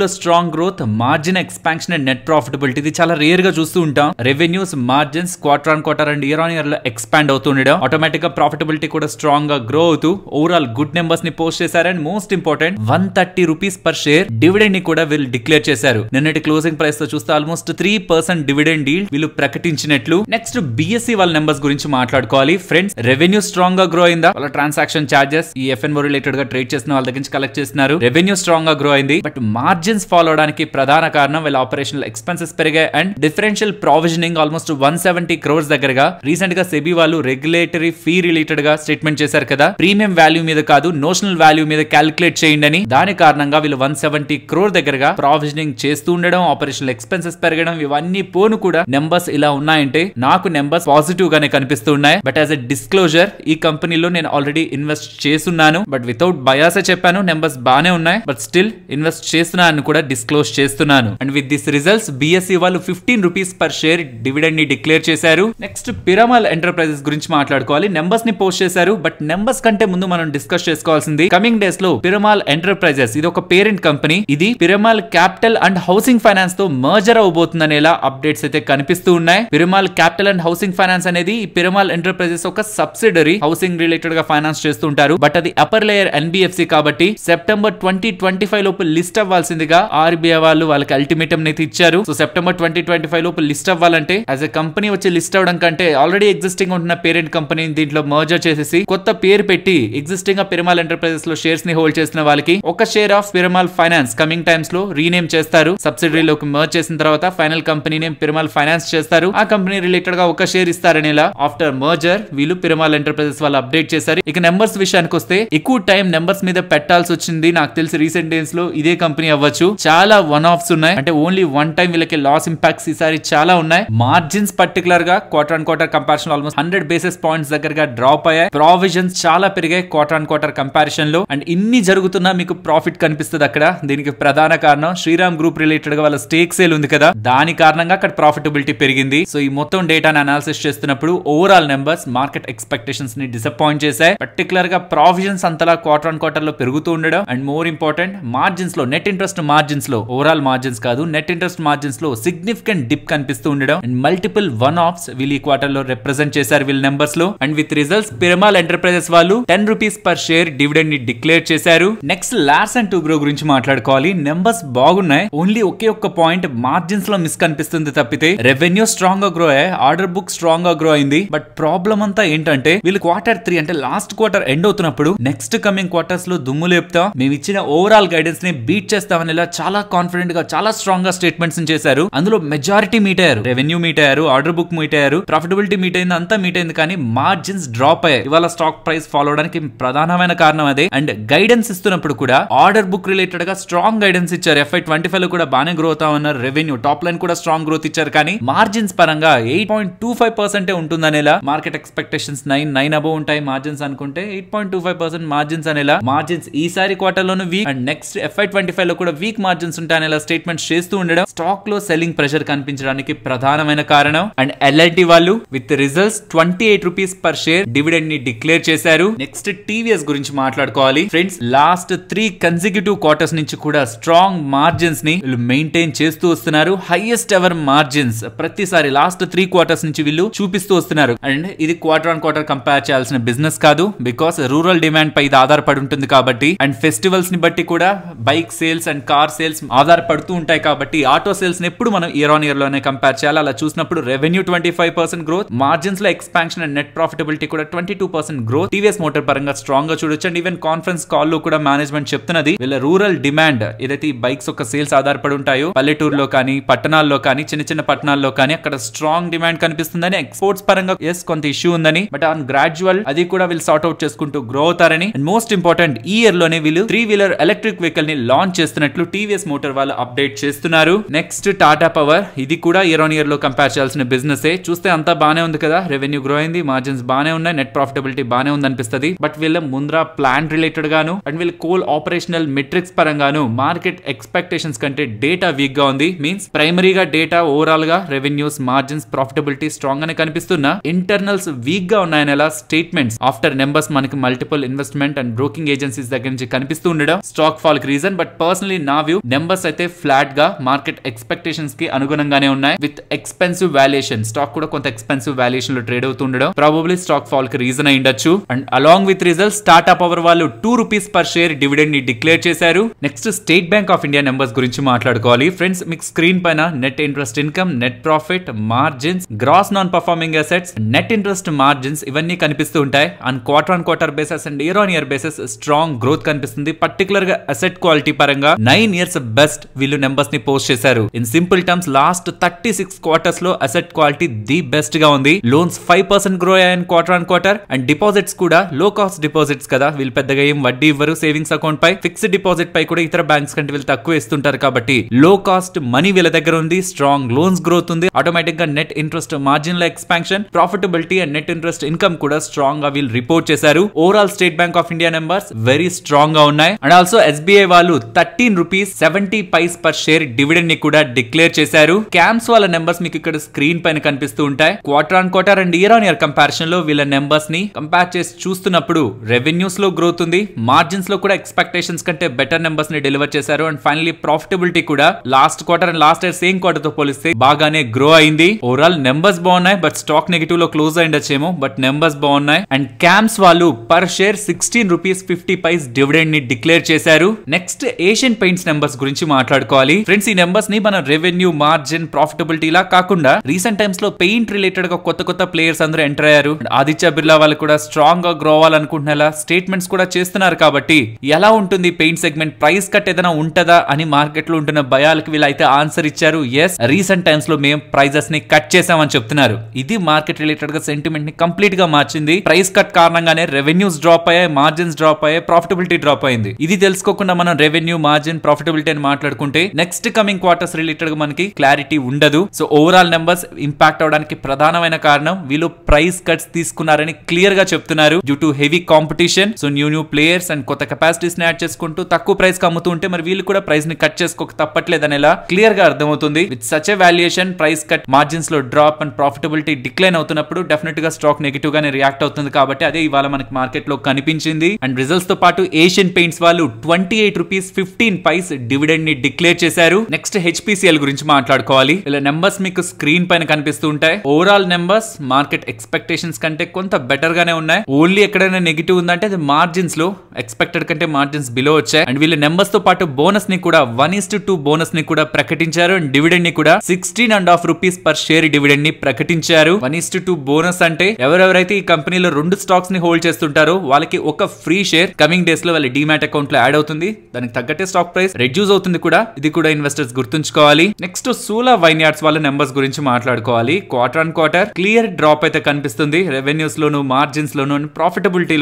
Speaker 1: లో strong growth margin expansion and net profitability ఇది చాలా రేర్ గా చూస్తూ ఉంటాం revenues margins quarter on quarter and year on year లో ఎక్స్పాండ్ అవుతుండడం ఆటోమేటిక్ గా ప్రాఫిటబిలిటీ కూడా స్ట్రాంగ్ గా గ్రో అవుతూ ఓవరాల్ గుడ్ నెంబర్స్ ని పోస్ట్ చేశారు and most important one thirty rupees rupees per share dividend ని కూడా వీళ్ళు డిక్లేర్ చేశారు నిన్నటి క్లోజింగ్ ప్రైస్ తో చూస్తే ఆల్మోస్ట్ త్రీ పర్సెంట్ డివిడెండ్ డీల్ వీళ్ళు ప్రకటించినట్లు నెక్స్ట్ బిఎస్సి e వాళ్ళ నెంబర్స్ గురించి మాట్లాడుకోవాలి ఫ్రెండ్స్ రెవెన్యూ స్ట్రాంగ్ గా గ్రో అయిందా వాళ్ళ ట్రాన్సాక్షన్ చార్జెస్ ఈ ఎఫ్ఎన్ రిలేటెడ్ గా ట్రేడ్ చేసిన వాళ్ళ దగ్గర నుంచి కలెక్ట్ చేస్తున్నారు రెవెన్యూ స్ట్రాంగ్ గా గ్రో అయింది బట్ మార్జిన్స్ ఫాలో అవడానికి ప్రధాన కారణం వీళ్ళ ఆపరేషనల్ ఎక్స్పెన్సెస్ పెరిగాయి and differential provisioning almost one seventy crores దగ్గరగా రీసెంట్ గా సెబీ వాళ్ళు రెగ్యులేటరీ ఫీ రిలేటెడ్ గా స్టేట్మెంట్ చేశారు కదా ప్రీమియం వాల్యూ మీద కాదు నోషనల్ వాల్యూ మీద క్యాలిక్యులేట్ చేయండి అని దాని కారణంగా వీళ్ళు వన్ సెవెంటీ క్రోర్ దగ్గరగా ప్రావిజనింగ్ చేస్తూ ఉండడం ఆపరేషనల్ ఎక్స్పెన్సెస్ పెరగడం ఇవన్నీ పోను కూడా నెంబర్స్ ఇలా ఉన్నాయంటే నాకు నెంబర్స్ పాజిటివ్ గానే కనిపిస్తూ ఉన్నాయి బట్ యాజ్ అ డిస్క్లోజర్ ఈ కంపెనీలో నేను ఆల్రెడీ ఇన్వెస్ట్ చేస్తున్నాను బట్ వితౌట్ బయాసే చెప్పాను నెంబర్స్ బానే ఉన్నాయి బట్ స్టిల్ ఇన్వెస్ట్ చేస్తున్నాను కూడా డిస్క్లోజ్ చేస్తున్నాను and with this results BSE వాళ్ళు fifteen rupees per share dividend ని డిక్లేర్ చేశారు నెక్స్ట్ పిరమల్ ఎంటర్ప్రైజెస్ గురించి మాట్లాడుకోవాలి నెంబర్స్ ని పోస్ట్ చేశారు బట్ నెంబర్స్ కంటే ముందు మనం డిస్కస్ చేసుకోవాల్సింది కమింగ్ డేస్ లో పిరమాల్ ఎంటర్ప్రైజెస్ ఇది ఒక పేరెంట్ కంపెనీ ఇది Piramal capital and housing finance తో మర్జర్ అవబోతుందనేలా అప్డేట్స్ అయితే కనిపిస్తూ ఉన్నాయి Piramal capital and housing finance అనేది పిరమాల్ ఎంటర్ప్రైజెస్ ఒక సబ్సిడరీ హౌసింగ్ రిలేటెడ్ గా ఫైనాన్స్ చేస్తుంటారు బట్ అది అప్పర్ లేయర్ ఎన్బిఎఫ్సి కాబట్టి సెప్టెంబర్ ట్వంటీ ట్వంటీ ఫైవ్ లోపు లిస్ట్ అవ్వాల్సిందిగా ఆర్బీఐ వాళ్ళు వాళ్ళకి అల్టిమేటం అయితే ఇచ్చారు so September twenty twenty five లోపు లిస్ట్ అవ్వాలంటే యాజ్ ఎ కంపెనీ వచ్చి లిస్ట్ అవ్వడం కంటే ఆల్రెడీ ఎగ్జిస్టింగ్ ఉంటున్న పేరెంట్ కంపెనీ దీంట్లో మర్జర్ చేసేసి కొత్త పేరు పెట్టి ఎగ్జిస్టింగ్ గా పిరమాల్ ఎంటర్ప్రైజెస్ లో షేర్స్ ని హోల్డ్ చేసిన వాళ్ళకి ఒక share of Piramal finance coming times లో రీనేమ్ చేస్తారు సబ్సిడరీలోకి మర్చ్ చేసిన తర్వాత final company name Piramal finance చేస్తారు ఆ కంపెనీ రిలేటెడ్ గా ఒక షేర్ ఇస్తారని ఇలా ఆఫ్టర్ మర్జర్ వీళ్ళు పిరమాల్ ఎంటర్ప్రైజెస్ వాళ్ళు అప్డేట్ చేశారు ఇక నెంబర్స్ విషయానికి వస్తే ఎక్కువ టైం నెంబర్స్ మీద పెట్టాల్సి వచ్చింది నాకు తెలిసి రీసెంట్ డేస్ లో ఇదే కంపెనీ అవ్వచ్చు చాలా వన్ ఆఫ్స్ ఉన్నాయి అంటే ఓన్లీ వన్ టైం వీళ్ళకి లాస్ ఇంపాక్ట్స్ ఈసారి చాలా ఉన్నాయి మార్జిన్స్ పర్టికులర్ గా quarter and quarter comparison almost hundred basis points దగ్గరగా డ్రాప్ అయ్యాయి ప్రావిజన్స్ చాలా పెరిగాయి క్వార్టర్ అండ్ క్వార్టర్ కంపారిజన్ లో అండ్ ఇన్ని జరుగుతున్నా మీకు ప్రాఫిట్ కనిపిస్తుంది వస్తుంది అక్కడ దీనికి ప్రధాన కారణం శ్రీరామ్ గ్రూప్ రిలేటెడ్ గా వాళ్ళ స్టేక్ సేల్ ఉంది కదా దాని కారణంగా అక్కడ ప్రాఫిటబిలిటీ పెరిగింది సో ఈ మొత్తం డేటాను అనాలిసిస్ చేస్తున్నప్పుడు ఓవరాల్ నెంబర్స్ మార్కెట్ ఎక్స్పెక్టేషన్స్ ని డిసప్పాయింట్ చేశాయి పర్టికులర్ గా ప్రాఫిషన్స్ అంతలా క్వార్టర్ ఆన్ క్వార్టర్ లో పెరుగుతూ ఉండడం అండ్ మోర్ ఇంపార్టెంట్ మార్జిన్స్ లో నెట్ ఇంట్రెస్ట్ మార్జిన్స్ లో ఓవరాల్ మార్జిన్స్ కాదు నెట్ ఇంట్రెస్ట్ మార్జిన్స్ లో సిగ్నిఫికెంట్ డిప్ కనిపిస్తూ ఉండడం అండ్ మల్టిపుల్ వన్ ఆఫ్స్ వీళ్ళు ఈ క్వార్టర్ లో రిప్రజెంట్ చేశారు వీళ్ళ నెంబర్స్ లో and with results Piramal Enterprises వాళ్ళు ten rupees per share dividend ని డిక్లేర్ చేశారు నెక్స్ట్ లార్స్ అండ్ టూబ్రో గురించి మాట్లాడుకోవాలి నెంబర్స్ బాగున్నాయి ఓన్లీ ఒకే ఒక్క పాయింట్ మార్జిన్స్ లో మిస్ కనిపిస్తుంది తప్పితే రెవెన్యూ స్ట్రాంగ్ గా గ్రో అయ్యాయి ఆర్డర్ బుక్ స్ట్రాంగ్ గా గ్రో అయింది బట్ ప్రాబ్లం అంతా ఏంటంటే వీళ్ళు క్వార్టర్ త్రీ అంటే లాస్ట్ క్వార్టర్ ఎండ్ అవుతున్నప్పుడు నెక్స్ట్ కమింగ్ క్వార్టర్స్ లో దుమ్ము లేపుతా మేము ఇచ్చిన ఓవరాల్ గైడెన్స్ ని బీట్ చేస్తామని చాలా కాన్ఫిడెంట్ గా చాలా స్ట్రాంగ్ గా స్టేట్మెంట్స్ చేశారు అందులో మెజారిటీ మీట్ అయ్యారు రెవెన్యూ మీట్ అయ్యారు ఆర్డర్ బుక్ మీట్ అయ్యారు ప్రాఫిటబిలిటీ మీట్ అయింది అంతా మీట్ అయింది కానీ మార్జిన్స్ డ్రాప్ అయ్యాయి ఇవాళ స్టాక్ ప్రైస్ ఫాలో అవడానికి ప్రధానమైన కారణం అదే అండ్ గైడెన్స్ ఇస్తున్నప్పుడు కూడా ఆర్డర్ బుక్ రిలేటెడ్గా స్ట్రాంగ్ గైడెన్స్ ఇచ్చారు ఎఫ్ఐ ట్వంటీ లో కూడా బాగానే గ్రోత్ అవన్నారు రెవెన్యూ టాప్ లైన్ కూడా స్ట్రాంగ్ గ్రోత్ ఇచ్చారు కానీ మార్జిన్స్ పరంగా ఎయిట్ పాయింట్ టూ ఫైవ్ పర్సెంటే ఉంటుందనేలా market expectations nine nine above ఉంటాయి మార్జిన్స్ అనుకుంటే eight point two five percent margins అనేలా మార్జిన్స్ ఈసారి క్వార్టర్లోనూ weak and next FY twenty five లో కూడా వీక్ మార్జిన్స్ ఉంటాయనేలా స్టేట్మెంట్ చేస్తూ ఉండడం స్టాక్ లో సెల్లింగ్ ప్రెషర్ కనిపించడానికి ప్రధానమైన కారణం అండ్ ఎల్ఐటి వాళ్ళు with results twenty eight rupees per share dividend ని డిక్లేర్ చేశారు నెక్స్ట్ టీవీఎస్ గురించి మాట్లాడుకోవాలి friends last three consecutive two quarters నుంచి కూడా స్ట్రాంగ్ మార్జిన్స్ ని వీళ్ళు మెయింటైన్ చేస్తూ వస్తున్నారు హైయెస్ట్ ఎవర్ మార్జిన్స్ ప్రతిసారి లాస్ట్ త్రీ క్వార్టర్స్ నుంచి వీళ్ళు చూపిస్తూ వస్తున్నారు అండ్ ఇది క్వార్టర్ ఆన్ క్వార్టర్ కంపేర్ చేయాల్సిన బిజినెస్ కాదు బికాస్ రూరల్ డిమాండ్ పై ఇది ఆధారపడి ఉంటుంది కాబట్టి అండ్ ఫెస్టివల్స్ ని బట్టి కూడా bike sales and car sales ఆధారపడుతూ ఉంటాయి కాబట్టి ఆటో సేల్స్ ని ఎప్పుడు మనం ఇయర్ ఆన్ ఇయర్ లోనే కంపేర్ చేయాలి అలా చూసినప్పుడు revenue twenty five percent growth margins లో ఎక్స్పాన్షన్ అండ్ నెట్ ప్రాఫిటబిలిటీ కూడా twenty two percent growth TVS Motor పరంగా స్ట్రాంగ్ గా చూడొచ్చు అండ్ ఈవెన్ కాన్ఫరెన్స్ కాల్ లో కూడా మేనేజ్మెంట్ చెప్తున్నది వీళ్ళ రూరల్ డిమాండ్ ఏదైతే ఈ బైక్స్ యొక్క సేల్స్ ఆధారపడి ఉంటాయో పల్లెటూరులో కానీ పట్టణాల్లో కానీ చిన్న చిన్న పట్టణాల్లో కానీ అక్కడ స్ట్రాంగ్ డిమాండ్ కనిపిస్తుందని ఎక్స్పోర్ట్స్ పరంగా ఎస్ కొంత ఇష్యూ ఉందని బట్ ఆన్ గ్రాడ్యువల్ అది కూడా వీళ్ళు సార్ట్ అవుట్ చేసుకుంటూ గ్రో అవుతారని అండ్ మోస్ట్ ఇంపార్టెంట్ ఈ ఇయర్ లోనే వీళ్ళు త్రీ వీలర్ ఎలక్ట్రిక్ వెహికల్ ని లాంచ్ చేస్తున్నట్లు టీవీఎస్ మోటార్ వాళ్ళు అప్డేట్ చేస్తున్నారు నెక్స్ట్ టాటా పవర్ ఇది కూడా ఇయర్ ఆన్ ఇయర్ లో కంపేర్ చేయాల్సిన బిజినెస్ చూస్తే అంతా బానే ఉంది కదా రెవెన్యూ గ్రో అయింది మార్జిన్స్ బానే ఉన్నాయి నెట్ ప్రాఫిటబిలిటీ బానే ఉంది అనిపిస్తుంది బట్ వీళ్ళ ముంద్రా ప్లాన్ రిలేటెడ్ గాను అండ్ వీళ్ళ కోల్ ఆపరేషనల్ మిడ్ మెట్రిక్స్ పరంగాను మార్కెట్ ఎక్స్పెక్టేషన్స్ కంటే డేటా వీక్ గా ఉంది మీన్స్ ప్రైమరీగా డేటా ఓవరాల్ గా రెవెన్యూస్ మార్జిన్స్ ప్రాఫిటబిలిటీ స్ట్రాంగ్ గానే కనిపిస్తున్న ఇంటర్నల్స్ వీక్ గా ఉన్నాయనేలా స్టేట్మెంట్స్ ఆఫ్టర్ నెంబర్స్ మనకి multiple investment and broking agencies దగ్గర నుంచి కనిపిస్తూ ఉండడం స్టాక్ ఫాల్ కి రీజన్ బట్ పర్సనలీ నా వ్యూ నెంబర్స్ అయితే ఫ్లాట్ గా మార్కెట్ ఎక్స్పెక్టేషన్స్ కి అనుగుణంగానే ఉన్నాయి విత్ ఎక్స్పెన్సివ్ వాల్యుయేషన్ స్టాక్ కూడా కొంత ఎక్స్పెన్సివ్ వాల్యుయేషన్ లో ట్రేడ్ అవుతుండడం ప్రాబబ్లీ స్టాక్ ఫాల్ కి రీజన్ అయి ఉండొచ్చు and along with result startup power వాళ్ళు two rupees per share dividend ని డిక్లేర్ చేశారు చేశారు next State Bank of India numbers గురించి మాట్లాడుకోవాలి ఫ్రెండ్స్ మీకు స్క్రీన్ పైన net interest income net profit margins gross non performing assets net interest margins ఇవన్నీ కనిపిస్తూ ఉంటాయి and quarter on quarter bases and year on year bases strong growth కనిపిస్తుంది particular గా asset quality పరంగా నైన్ ఇయర్స్ బెస్ట్ వీళ్ళు numbers ని post చేశారు in simple terms last thirty six quarters లో అసెట్ క్వాలిటీ ది బెస్ట్ గా ఉంది loans five percent grow అయ్యాయి quarter on quarter and deposits కూడా లో కాస్ట్ డిపాజిట్స్ కదా వీళ్ళు పెద్దగా ఏం వడ్డీ ఇవ్వరు సేవింగ్స్ అకౌంట్ పై ఫిక్స్డ్ డిపాజిట్ డిపాజిట్ పై కూడా ఇతర బ్యాంక్స్ కంటే వీళ్ళు తక్కువ ఇస్తుంటారు కాబట్టి లో కాస్ట్ మనీ వీళ్ళ దగ్గర ఉంది స్ట్రాంగ్ లోన్స్ గ్రోత్ ఉంది ఆటోమేటిక్ గా నెట్ ఇంట్రెస్ట్ మార్జిన్ లో expansion profitability and net interest income కూడా స్ట్రాంగ్ గా వీళ్ళు రిపోర్ట్ చేశారు overall State Bank of India numbers very strong గా ఉన్నాయి అండ్ ఆల్సో ఎస్బీఐ వాళ్ళు thirteen rupees seventy paise per share dividend ని కూడా డిక్లేర్ చేశారు క్యాంప్స్ వాళ్ళ నెంబర్స్ మీకు ఇక్కడ స్క్రీన్ పైన కనిపిస్తూ ఉంటాయి quarter on quarter and year on year comparison లో వీళ్ళ నెంబర్స్ ని కంపేర్ చేసి చూస్తున్నప్పుడు రెవెన్యూస్ లో గ్రోత్ ఉంది మార్జిన్స్ లో కూడా ఎక్స్పెక్టేషన్స్ కంటే బెటర్ నెంబర్స్ ని డెలివర్ చేశారు అండ్ ఫైనలీ ప్రాఫిటబిలిటీ కూడా last quarter and last year same quarter తో పోలిస్తే బాగానే గ్రో అయింది ఓవరాల్ నెంబర్స్ బాగున్నాయి బట్ స్టాక్ నెగిటివ్ లో క్లోజ్ అయిండొచ్చేమో బట్ నెంబర్స్ బాగున్నాయి అండ్ క్యాంప్స్ వాళ్ళు per share sixteen rupees fifty paise dividend ని డిక్లేర్ చేశారు నెక్స్ట్ ఏషియన్ పెయింట్స్ నెంబర్స్ గురించి మాట్లాడుకోవాలి ఫ్రెండ్స్ ఈ నెంబర్స్ ని మన రెవెన్యూ మార్జిన్ ప్రాఫిటబిలిటీ లా కాకుండా రీసెంట్ టైమ్స్ లో పెయింట్ రిలేటెడ్ గా కొత్త కొత్త ప్లేయర్స్ అందరూ ఎంటర్ అయ్యారు ఆదిత్య బిర్లా వాళ్ళు కూడా స్ట్రాంగ్ గా గ్రో అవ్వాలనుకుంటున్న స్టేట్మెంట్స్ కూడా చేస్తున్నారు కాబట్టి ఎలా ఉంటుంది పెయింట్ సెగ్మెంట్ ప్రైస్ కట్ ఏదైనా ఉంటుందా అని మార్కెట్ లో ఉంటున్న భయాలకు వీళ్ళైతే ఆన్సర్ ఇచ్చారు ఎస్ రీసెంట్ టైమ్స్ లో మేము ప్రైజెస్ ని కట్ చేసామని చెప్తున్నారు ఇది మార్కెట్ రిలేటెడ్ గా సెంటిమెంట్ ని కంప్లీట్ గా మార్చింది ప్రైస్ కట్ కారణంగానే రెవెన్యూస్ డ్రాప్ అయ్యాయి మార్జిన్స్ డ్రాప్ అయ్యాయి ప్రాఫిటబిలిటీ డ్రాప్ అయింది ఇది తెలుసుకోకుండా మనం రెవెన్యూ మార్జిన్ ప్రాఫిటబిలిటీ అని మాట్లాడుకుంటే నెక్స్ట్ కమింగ్ క్వార్టర్స్ రిలేటెడ్ గా మనకి క్లారిటీ ఉండదు సో ఓవరాల్ నెంబర్స్ ఇంపాక్ట్ అవడానికి ప్రధానమైన కారణం వీళ్ళు ప్రైస్ కట్స్ తీసుకున్నారని క్లియర్ గా చెప్తున్నారు due to heavy competition so new new players and కొత్త కెపాసిటీస్ యాడ్ చేసుకుంటూ తక్కువ ప్రైస్ కి అమ్ముతూ ఉంటే మరి వీళ్ళు కూడా ప్రైస్ ని కట్ చేసుకోక తప్పట్లేదు అనేలా క్లియర్ గా అర్థమవుతుంది with such valuation price cut margins లో డ్రాప్ అండ్ ప్రాఫిటబిలిటీ డిక్లైన్ అవుతున్నప్పుడు డెఫినెట్ గా స్టాక్ నెగిటివ్ గానే రియాక్ట్ అవుతుంది కాబట్టి అదే ఇవాళ మనకి మార్కెట్ లో కనిపించింది అండ్ రిజల్ట్స్ తో పాటు ఏషియన్ పెయింట్స్ వాళ్ళు twenty eight rupees fifteen paise dividend ని డిక్లేర్ చేశారు నెక్స్ట్ హెచ్పిసిఎల్ గురించి మాట్లాడుకోవాలి ఇలా నెంబర్స్ మీకు స్క్రీన్ పైన కనిపిస్తూ ఉంటాయి ఓవరాల్ నెంబర్స్ మార్కెట్ ఎక్స్పెక్టేషన్స్ కంటే కొంత బెటర్ గానే ఉన్నాయి ఓన్లీ ఎక్కడైనా నెగిటివ్ ఉందంటే అది మార్జిన్స్ లో ఎక్స్పెక్టెడ్ కంటే మార్జిన్స్ బిలో వచ్చాయి అండ్ వీళ్ళు నెంబర్స్ తో పాటు బోనస్ ని కూడా వన్ ఇస్ టూ బోనస్ ని కూడా ప్రకటించారు అండ్ డివిడెండ్ ని కూడా sixteen and half rupees per share dividend ని ప్రకటించారు వన్ ఇస్ టూ బోనస్ అంటే ఎవరెవరైతే ఈ కంపెనీలో రెండు స్టాక్స్ ని హోల్డ్ చేస్తుంటారో వాళ్ళకి ఒక ఫ్రీ షేర్ కమింగ్ డేస్ లో వాళ్ళ డిమాట్ అకౌంట్ లో యాడ్ అవుతుంది దానికి తగ్గట్టే స్టాక్ ప్రైస్ రెడ్యూస్ అవుతుంది కూడా ఇది కూడా ఇన్వెస్టర్స్ గుర్తుంచుకోవాలి నెక్స్ట్ సూలా యార్డ్స్ వాళ్ళ నెంబర్స్ గురించి మాట్లాడుకోవాలి quarter and quarter clear drop అయితే కనిపిస్తుంది రెవెన్యూస్ లోను మార్జిన్స్ లోను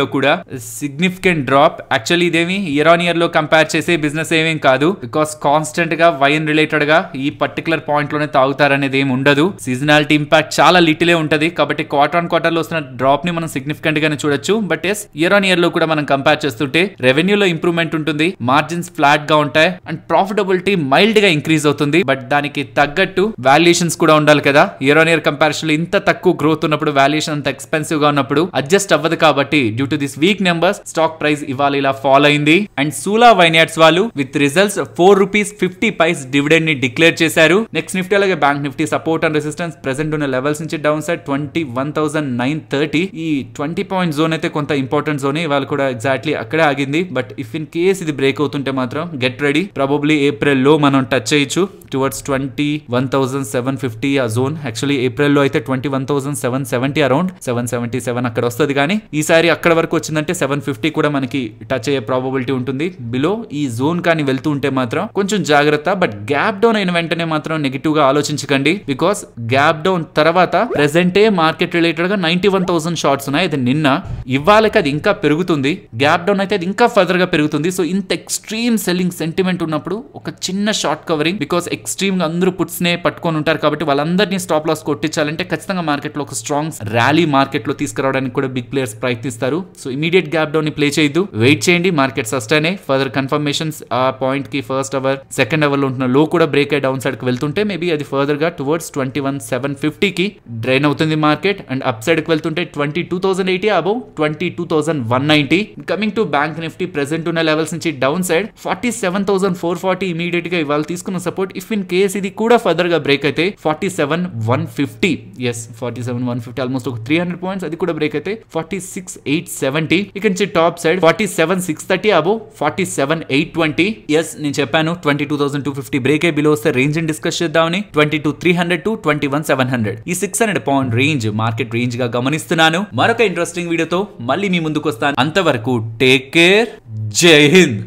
Speaker 1: లో కూడా సిగ్నిఫికెంట్ డ్రాప్ యాక్చువల్లీ ఇదేమి ఇయర్ ఆన్ ఇయర్ లో కంపేర్ చేసే బిజినెస్ ఏమేం కాదు బికాస్ కాన్స్టెంట్ గా వైన్ రిలేటెడ్ గా ఈ పర్టికులర్ పాయింట్ లోనే తాగుతారు అనేది ఏమి ఉండదు సీజనాలిటీ ఇంపాక్ట్ చాలా లిటిలే ఉంటది కాబట్టి క్వార్టర్ ఆన్ క్వార్టర్ లో వస్తున్న డ్రాప్ ని మనం సిగ్నిఫికెంట్ గానే చూడొచ్చు but as year on year లో కూడా మనం కంపేర్ చేస్తుంటే రెవెన్యూ లో ఇంప్రూవ్మెంట్ ఉంటుంది మార్జిన్స్ ఫ్లాట్ గా ఉంటాయి అండ్ ప్రాఫిటబిలిటీ మైల్డ్ గా ఇంక్రీజ్ అవుతుంది బట్ దానికి తగ్గట్టు వాల్యుయేషన్స్ కూడా ఉండాలి కదా ఇయర్ ఆన్ ఇయర్ కంపారిజన్ లో ఇంత తక్కువ గ్రోత్ ఉన్నప్పుడు వాల్యుయేషన్ అంత ఎక్స్పెన్సివ్ గా ఉన్నప్పుడు అడ్జస్ట్ అవ్వదు కాబట్టి due to this weak numbers stock price ఇవాళ ఇలా ఫాలో అయింది అండ్ సూల సోలా వైన్యార్డ్స్ వాళ్ళు with results four rupees fifty paise dividend ని డిక్లేర్ చేశారు నెక్స్ట్ నిఫ్టీ అలాగే Bank Nifty support and resistance present ఉన్న లెవెల్స్ నుంచి down side twenty one thousand nine thirty ఈ ట్వంటీ పాయింట్ జోన్ అయితే కొంత ఇంపార్టెంట్ జోన్ ఇవాళ కూడా ఎగ్జాక్ట్లీ అక్కడే ఆగింది బట్ ఇఫ్ ఇన్ కేస్ ఇది బ్రేక్ అవుతుంటే మాత్రం గెట్ రెడీ ప్రాబబ్లీ ఏప్రిల్ లో మనం టచ్ చేయొచ్చు towards twenty one thousand seven fifty ఆ జోన్ యాక్చువల్లీ ఏప్రిల్ లో అయితే twenty one thousand seven seventy around seven seventy seven అక్కడ వస్తుంది కానీ ఈసారి అక్కడ వరకు వచ్చిందంటే సెవెన్ ఫిఫ్టీ కూడా మనకి టచ్ అయ్యే ప్రాబబిలిటీ ఉంటుంది బిలో ఈ జోన్ కానీ వెళ్తూ ఉంటే మాత్రం కొంచెం జాగ్రత్త బట్ గ్యాప్ డౌన్ అయిన వెంటనే మాత్రం నెగిటివ్ గా ఆలోచించకండి బికాస్ గ్యాప్ డౌన్ తర్వాత ప్రెసెంటే మార్కెట్ రిలేటెడ్ గా నైన్టీ వన్ థౌసండ్ షార్ట్స్ ఉన్నాయి అది నిన్న ఇవ్వాలకి అది ఇంకా పెరుగుతుంది గ్యాప్ డౌన్ అయితే అది ఇంకా ఫర్దర్ గా పెరుగుతుంది సో ఇంత ఎక్స్ట్రీమ్ సెల్లింగ్ సెంటిమెంట్ ఉన్నప్పుడు ఒక చిన్న షార్ట్ కవరింగ్ బికాస్ ఎక్స్ట్రీమ్ గా అందరూ పుట్స్ నే పట్టుకొని ఉంటారు కాబట్టి వాళ్ళందరినీ స్టాప్ లాస్ కొట్టించాలంటే ఖచ్చితంగా మార్కెట్ లో ఒక స్ట్రాంగ్ ర్యాలీ మార్కెట్ లో తీసుకురావడానికి కూడా బిగ్ ప్లేయర్స్ ప్రయత్నిస్తారు సో ఇమీడియట్ గ్యాప్ డౌన్ ని ప్లే చేయొద్దు వెయిట్ చేయండి market sustain further other confirmations ఆ పాయింట్ కి ఫస్ట్ అవర్ సెకండ్ అవర్ లో ఉంటున్న లో కూడా బ్రేక్ అయ్యి డౌన్ సైడ్ కి వెళ్తుంటే మేబీ అది ఫర్దర్ గా టువర్డ్స్ ట్వంటీ వన్ సెవెన్ కి డ్రైన్ అవుతుంది మార్కెట్ అండ్ అప్ సైడ్ కి వెళ్తుంటే twenty two thousand eighty above twenty two thousand one ninety coming to Bank Nifty present ఉన్న లెవెల్స్ నుంచి down side forty seven thousand four forty immediate గా ఇవాళ తీసుకున్న support if in case ఇది కూడా further గా బ్రేక్ అయితే forty seven one fifty yes forty seven one fifty almost ఒక త్రీ హండ్రెడ్ పాయింట్స్ అది కూడా బ్రేక్ అయితే ఫార్టీ సిక్స్ ఎయిట్ సెవెంటీ ఇక నుంచి top side forty seven six thirty above forty seven eight twenty yes నేను చెప్పాను twenty two thousand two fifty బ్రేకే below వస్తే రేంజ్ డిస్కస్ చేద్దామని twenty two three hundred to twenty one seven hundred ఈ six hundred point range market range గా గమనిస్తున్నాను మరొక interesting వీడియోతో మళ్ళీ మీ ముందుకు వస్తాను అంతవరకు టేక్ కేర్ జై హింద్